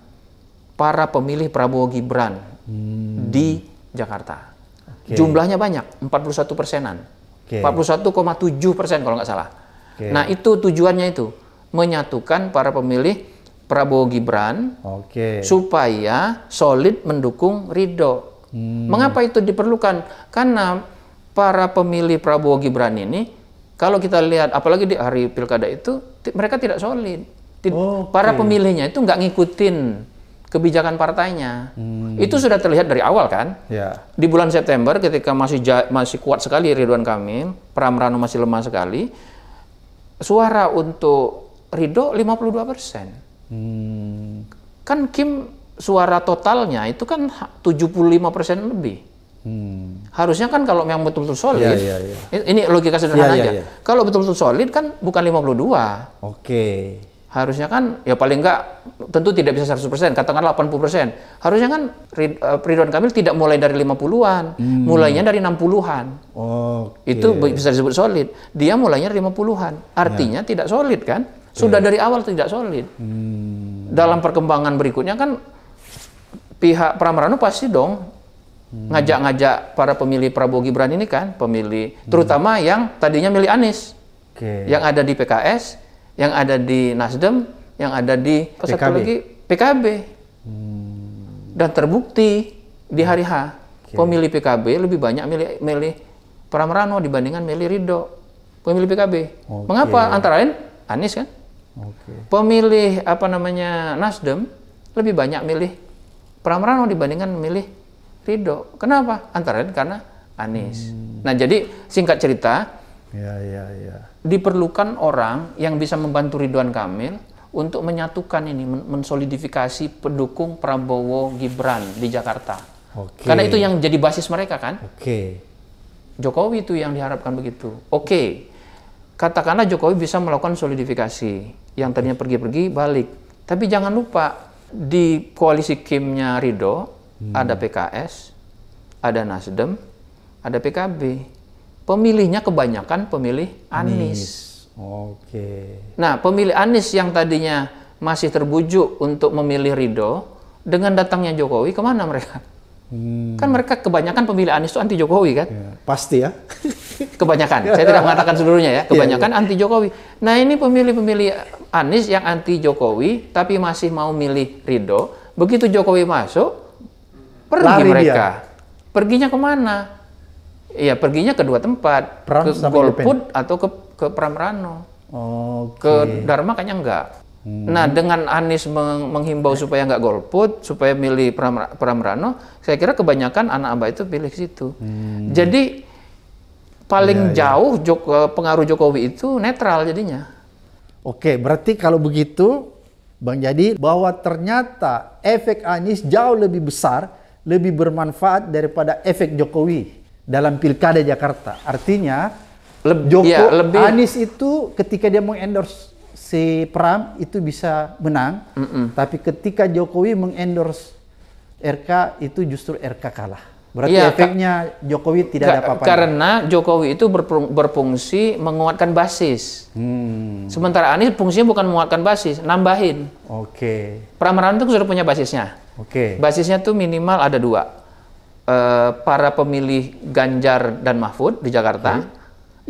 para pemilih Prabowo Gibran hmm. di Jakarta. Okay. Jumlahnya banyak, 41 persenan. Okay. 41,7 persen kalau nggak salah. Okay. Nah itu tujuannya itu, menyatukan para pemilih Prabowo Gibran okay. supaya solid mendukung Ridho. Hmm. Mengapa itu diperlukan? Karena para pemilih Prabowo Gibran ini kalau kita lihat, apalagi di hari pilkada itu, mereka tidak solid. Tid okay. Para pemilihnya itu nggak ngikutin kebijakan partainya. Hmm. Itu sudah terlihat dari awal kan? Yeah. Di bulan September ketika masih masih kuat sekali Ridwan Kamil, Pramrano masih lemah sekali, suara untuk Ridho 52 persen. Hmm. Kan Kim suara totalnya itu kan 75 persen lebih. Hmm. Harusnya kan kalau memang betul-betul solid, yeah, yeah, yeah. ini logika ya, sederhana yeah, yeah, aja. Yeah. Kalau betul-betul solid kan bukan 52. Oke. Okay. Harusnya kan ya paling enggak tentu tidak bisa 100%, katakanlah 80%. Harusnya kan eh, Ridwan Kamil tidak mulai dari 50-an, hmm. mulainya dari 60-an. Okay. Itu bisa disebut solid. Dia mulainya 50-an. Artinya yeah. tidak solid kan? Sudah yeah. dari awal tidak solid. Hmm. Dalam perkembangan berikutnya kan pihak Pramerano pasti dong ngajak-ngajak para pemilih Prabowo Gibran ini kan, pemilih terutama yang tadinya milih Anies, okay. yang ada di PKS, yang ada di Nasdem, yang ada di PKB. satu lagi PKB, hmm. dan terbukti di hari H okay. pemilih PKB lebih banyak milih milih Pramrano dibandingkan milih Ridho pemilih PKB. Okay. Mengapa? Antara lain Anies kan. Okay. Pemilih apa namanya Nasdem lebih banyak milih Pramrano dibandingkan milih Rido, Kenapa? Antara lain karena Anies. Hmm. Nah, jadi singkat cerita, ya, ya, ya. diperlukan orang yang bisa membantu Ridwan Kamil untuk menyatukan ini, mensolidifikasi pendukung Prabowo Gibran di Jakarta. Okay. Karena itu yang jadi basis mereka kan. Oke. Okay. Jokowi itu yang diharapkan begitu. Oke. Okay. Katakanlah Jokowi bisa melakukan solidifikasi yang tadinya pergi-pergi balik. Tapi jangan lupa di koalisi Kimnya Ridho hmm. ada PKS, ada Nasdem, ada PKB. Pemilihnya kebanyakan pemilih Anis. Oke. Okay. Nah, pemilih Anis yang tadinya masih terbujuk untuk memilih Ridho, dengan datangnya Jokowi kemana mereka? Hmm. Kan mereka kebanyakan pemilih Anies itu anti Jokowi kan? Ya, pasti ya. Kebanyakan. Saya tidak mengatakan seluruhnya ya. Iya, kebanyakan ya, ya. anti Jokowi. Nah ini pemilih-pemilih Anies yang anti Jokowi tapi masih mau milih Ridho. Begitu Jokowi masuk, Pergi lari mereka. Dia. Perginya kemana? Iya, perginya ke dua tempat. Pram ke golput atau ke ke Pramrano. Oh, okay. Ke Dharma kayaknya enggak. Hmm. Nah, dengan Anies meng menghimbau supaya enggak golput, supaya milih Pram Pramrano, saya kira kebanyakan anak abah itu pilih situ. Hmm. Jadi paling ya, jauh ya. Jok eh, pengaruh Jokowi itu netral jadinya. Oke, berarti kalau begitu Bang Jadi bahwa ternyata efek Anies jauh lebih besar lebih bermanfaat daripada efek Jokowi dalam pilkada Jakarta. Artinya, Leb ya, Joko ya, lebih... Anies itu ketika dia mengendorse si Pram itu bisa menang, mm -mm. tapi ketika Jokowi mengendorse RK itu justru RK kalah. Berarti ya, efeknya Jokowi tidak ada apa-apa. Karena Jokowi itu berfungsi menguatkan basis. Hmm. Sementara Anies fungsinya bukan menguatkan basis, nambahin. Oke. Okay. Pram itu sudah punya basisnya. Oke. Okay. Basisnya tuh minimal ada dua. E, para pemilih Ganjar dan Mahfud di Jakarta, okay.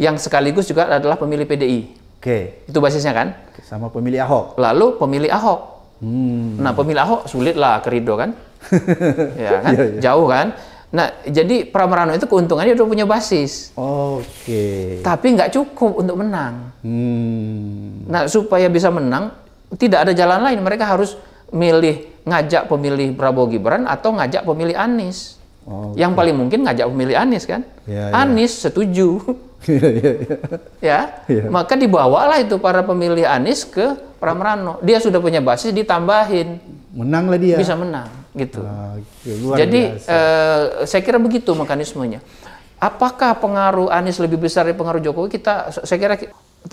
yang sekaligus juga adalah pemilih PDI. Oke. Okay. Itu basisnya kan? Sama pemilih Ahok. Lalu pemilih Ahok. Hmm. Nah pemilih Ahok sulit lah kerido kan? ya kan? Yeah, yeah. Jauh kan? Nah, jadi Pramerano itu keuntungannya udah punya basis. Oke. Okay. Tapi nggak cukup untuk menang. Hmm. Nah, supaya bisa menang, tidak ada jalan lain. Mereka harus milih ngajak pemilih Prabowo Gibran atau ngajak pemilih Anies. Oh, yang okay. Gitu. paling mungkin ngajak pemilih Anies kan? Yeah, ya. Anies yeah. setuju. Iya, iya, iya. ya, yeah. maka dibawalah itu para pemilih Anies ke Pramrano. Dia sudah punya basis ditambahin. Menang lah dia. Bisa menang gitu. Ah, luar Jadi Eh, saya kira begitu mekanismenya. Apakah pengaruh Anies lebih besar dari pengaruh Jokowi? Kita saya kira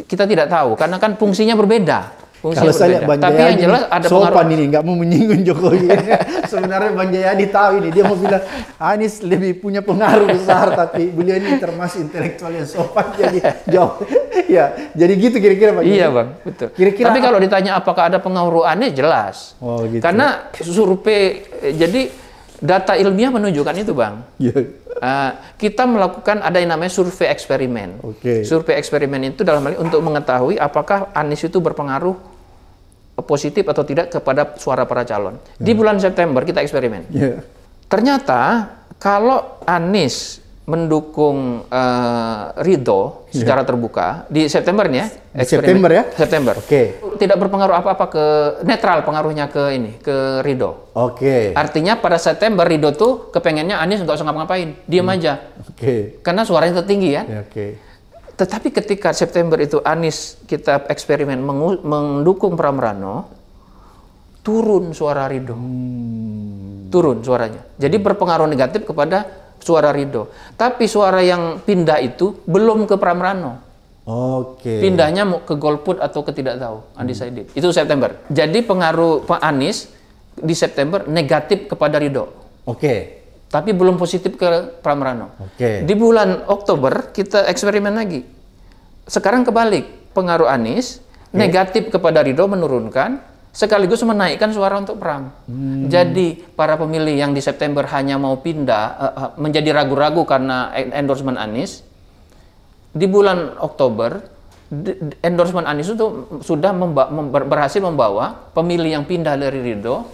kita tidak tahu karena kan fungsinya berbeda. Fungsi Kalau saya lihat Bang Tapi yang jelas ada sopan pengaruh. ini, nggak mau menyinggung Jokowi. Sebenarnya Bang Jayadi tahu ini, dia mau bilang Anies lebih punya pengaruh besar, tapi beliau ini termasuk intelektual yang sopan, jadi jauh. ya, jadi gitu kira-kira Pak Iya Bang, betul. Kira-kira. Tapi kalau ditanya apakah ada pengaruh Anies, jelas. Oh, gitu. Karena survei, jadi Data ilmiah menunjukkan itu, Bang. Yeah. Iya. Uh, kita melakukan ada yang namanya survei eksperimen. Okay. Survei eksperimen itu dalam hal ini untuk mengetahui apakah Anies itu berpengaruh positif atau tidak kepada suara para calon. Yeah. Di ya. bulan September kita eksperimen. Yeah. Ternyata kalau Anies mendukung uh, Ridho iya. secara yeah. terbuka di September ya di September ya September oke okay. tidak berpengaruh apa-apa ke netral pengaruhnya ke ini ke Ridho oke okay. artinya pada September Ridho tuh kepengennya Anies nggak usah ngapa-ngapain diam hmm. aja oke okay. karena suaranya tertinggi ya. ya, oke okay. tetapi ketika September itu Anies kita eksperimen mendukung Pramrano turun suara Ridho hmm. turun suaranya jadi berpengaruh negatif kepada suara Ridho. Tapi suara yang pindah itu belum ke Pramrano. Oke. Okay. Pindahnya ke golput atau ke tidak tahu, undecided. Hmm. Itu September. Jadi pengaruh Pak Anies di September negatif kepada Ridho. Oke. Okay. Tapi belum positif ke Pramrano. Oke. Okay. Di bulan Oktober kita eksperimen lagi. Sekarang kebalik, pengaruh Anies okay. negatif kepada Ridho menurunkan, sekaligus menaikkan suara untuk perang. Hmm. Jadi para pemilih yang di September hanya mau pindah uh, menjadi ragu-ragu karena endorsement Anies di bulan Oktober endorsement Anies itu sudah memba mem berhasil membawa pemilih yang pindah dari Ridho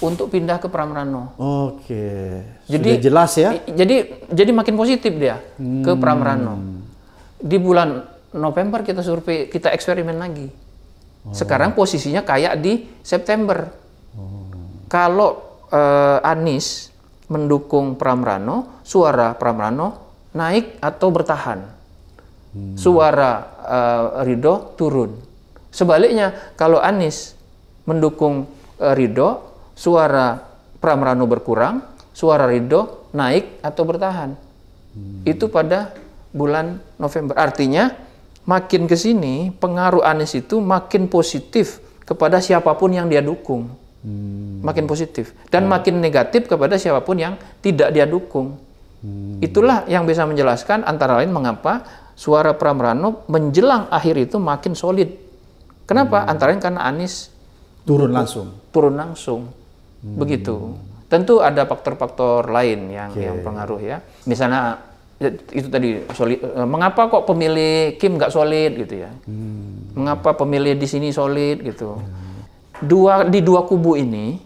untuk pindah ke Pramrano. Oke. Jadi jelas ya. Jadi jadi makin positif dia hmm. ke Pramrano. Di bulan November kita survei, kita eksperimen lagi Oh. Sekarang posisinya kayak di September. Hmm. Kalau uh, Anies mendukung Pramrano, suara Pramrano naik atau bertahan. Hmm. Suara uh, Ridho turun. Sebaliknya, kalau Anies mendukung uh, Ridho, suara Pramrano berkurang, suara Ridho naik atau bertahan. Hmm. Itu pada bulan November. Artinya makin ke sini pengaruh Anies itu makin positif kepada siapapun yang dia dukung. Hmm. Makin positif dan hmm. makin negatif kepada siapapun yang tidak dia dukung. Hmm. Itulah yang bisa menjelaskan antara lain mengapa suara Pramrano menjelang akhir itu makin solid. Kenapa? Hmm. Antara lain karena Anies turun langsung. Turun langsung. Hmm. Begitu. Tentu ada faktor-faktor lain yang okay. yang pengaruh ya. Misalnya Ya, itu tadi solid. Eh, mengapa kok pemilih Kim nggak solid gitu ya? Hmm. Mengapa pemilih di sini solid gitu? Hmm. Dua di dua kubu ini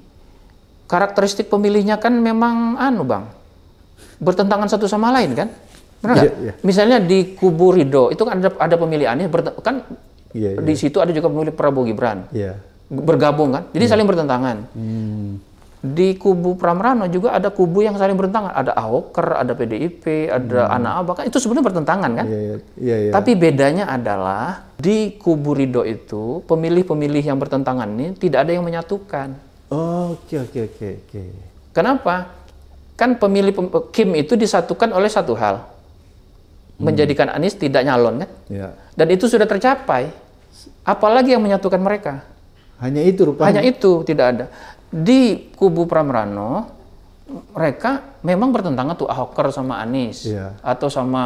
karakteristik pemilihnya kan memang anu bang bertentangan satu sama lain kan? Benar yeah, yeah. Misalnya di kubu Rido itu kan ada ada pemilih Anies kan yeah, yeah. di situ ada juga pemilih Prabowo Gibran yeah. bergabung kan? Jadi yeah. saling bertentangan. Hmm di kubu Pramrano juga ada kubu yang saling bertentangan. Ada Ahoker, ada PDIP, ada hmm. Anak Abang. Itu sebenarnya bertentangan kan? Yeah, yeah, yeah. Iya. Tapi bedanya adalah di kubu Ridho itu pemilih-pemilih yang bertentangan ini tidak ada yang menyatukan. Oh, oke oke oke oke. Kenapa? Kan pemilih pem Kim itu disatukan oleh satu hal. Hmm. Menjadikan Anies tidak nyalon kan? Yeah. Dan itu sudah tercapai. Apalagi yang menyatukan mereka? Hanya itu rupanya. Hanya itu tidak ada di kubu Pramrano mereka memang bertentangan tuh Ahoker sama Anies yeah. atau sama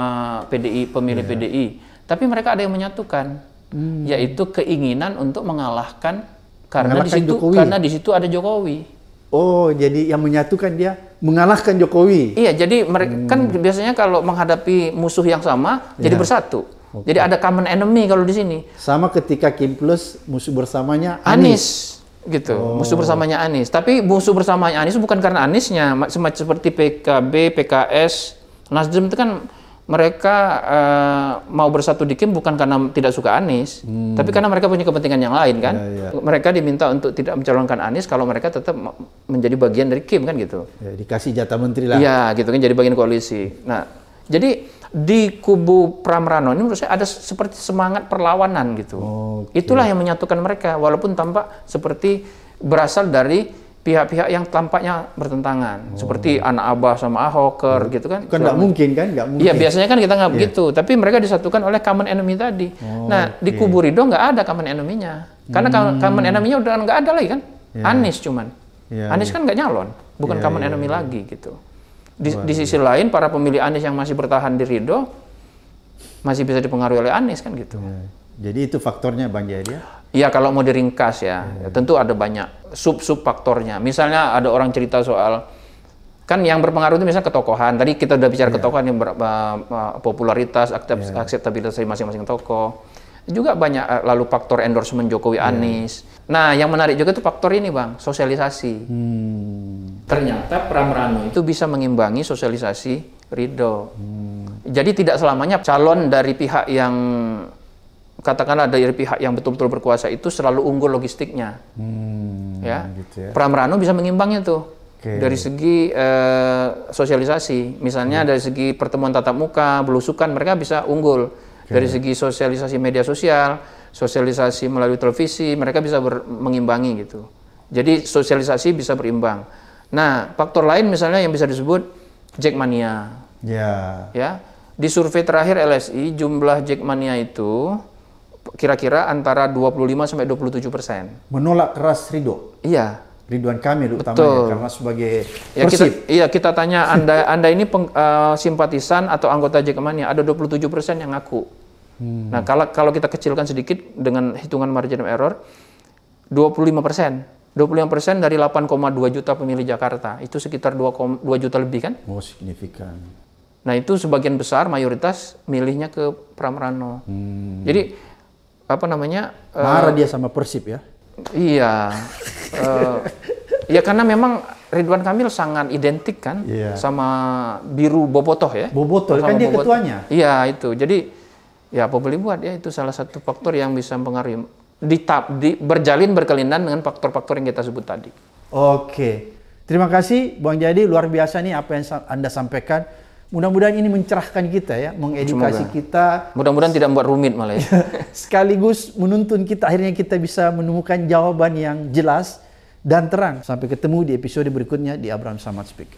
PDI pemilih yeah. PDI tapi mereka ada yang menyatukan hmm. yaitu keinginan untuk mengalahkan karena di situ karena di situ ada Jokowi oh jadi yang menyatukan dia mengalahkan Jokowi iya jadi mereka hmm. kan biasanya kalau menghadapi musuh yang sama ya. jadi bersatu okay. jadi ada common enemy kalau di sini sama ketika Kim Plus musuh bersamanya Anies gitu oh. musuh bersamanya Anies tapi musuh bersamanya Anies bukan karena Aniesnya semacam seperti PKB PKS Nasdem itu kan mereka uh, mau bersatu di KIM bukan karena tidak suka Anies hmm. tapi karena mereka punya kepentingan yang lain kan yeah, yeah. mereka diminta untuk tidak mencalonkan Anies kalau mereka tetap menjadi bagian dari KIM kan gitu yeah, dikasih jatah menteri lah iya gitu kan jadi bagian koalisi nah jadi di kubu Pramrano ini menurut saya ada seperti semangat perlawanan gitu. Okay. Itulah yang menyatukan mereka walaupun tampak seperti berasal dari pihak-pihak yang tampaknya bertentangan oh. seperti anak Abah sama Ahoker oh. gitu kan. Kan nggak mungkin kan? Nggak iya, mungkin. Iya biasanya kan kita nggak yeah. begitu tapi mereka disatukan oleh common enemy tadi. Oh, nah okay. di kubu Ridho nggak ada common enemy-nya karena hmm. common enemy-nya udah nggak ada lagi kan. Yeah. Anies cuman. Yeah, Anies yeah. kan nggak nyalon bukan yeah, common yeah, enemy yeah. lagi gitu. Di, di sisi lain para pemilih Anies yang masih bertahan di Ridho masih bisa dipengaruhi oleh Anies kan gitu. Ya. Jadi itu faktornya Bang Jaya? Iya kalau mau diringkas ya, ya. tentu ada banyak sub-sub faktornya. Misalnya ada orang cerita soal kan yang berpengaruh itu misalnya ketokohan. Tadi kita udah bicara ya. ketokohan yang ber, uh, popularitas, iya. akseptabilitas ya. dari masing-masing tokoh juga banyak eh, lalu faktor endorsement Jokowi iya. Anies. Nah, yang menarik juga itu faktor ini, Bang, sosialisasi. Hmm. Ternyata Pramrano itu bisa mengimbangi sosialisasi Ridho. Hmm. Jadi tidak selamanya calon dari pihak yang katakanlah dari pihak yang betul-betul berkuasa itu selalu unggul logistiknya. Hmm, ya. Gitu ya. Pramrano bisa mengimbangi tuh. Okay. Dari segi eh, sosialisasi, misalnya hmm. dari segi pertemuan tatap muka, belusukan, mereka bisa unggul. Dari segi sosialisasi media sosial, sosialisasi melalui televisi, mereka bisa ber, mengimbangi gitu. Jadi sosialisasi bisa berimbang. Nah, faktor lain misalnya yang bisa disebut Jackmania. Ya. Yeah. Ya. Di survei terakhir LSI jumlah Jackmania itu kira-kira antara 25 sampai 27 persen. Menolak keras Ridho? Iya. Ridwan Kamil utamanya Betul. karena sebagai ya, persib. Kita, iya kita tanya anda anda ini peng, uh, simpatisan atau anggota Jackmania ada 27 persen yang ngaku. Hmm. Nah kalau kalau kita kecilkan sedikit dengan hitungan margin of error 25 persen. 25 persen dari 8,2 juta pemilih Jakarta itu sekitar 2,2 juta lebih kan? Oh signifikan. Nah itu sebagian besar mayoritas milihnya ke Pramrano. Hmm. Jadi apa namanya? Eh, Marah uh, dia sama Persib ya? Iya. uh, ya karena memang Ridwan Kamil sangat identik kan yeah. sama biru Bobotoh ya. Bobotoh kan dia ketuanya. Iya itu. Jadi ya boleh buat ya itu salah satu faktor yang bisa mempengaruhi ditab di, berjalin berkelindan dengan faktor-faktor yang kita sebut tadi. Oke. Terima kasih Bang Jadi luar biasa nih apa yang Anda sampaikan. Mudah-mudahan ini mencerahkan kita ya, mengedukasi Semoga. kita. Mudah-mudahan tidak membuat rumit malah ya. Sekaligus menuntun kita akhirnya kita bisa menemukan jawaban yang jelas dan terang. Sampai ketemu di episode berikutnya di Abraham Samad Speak.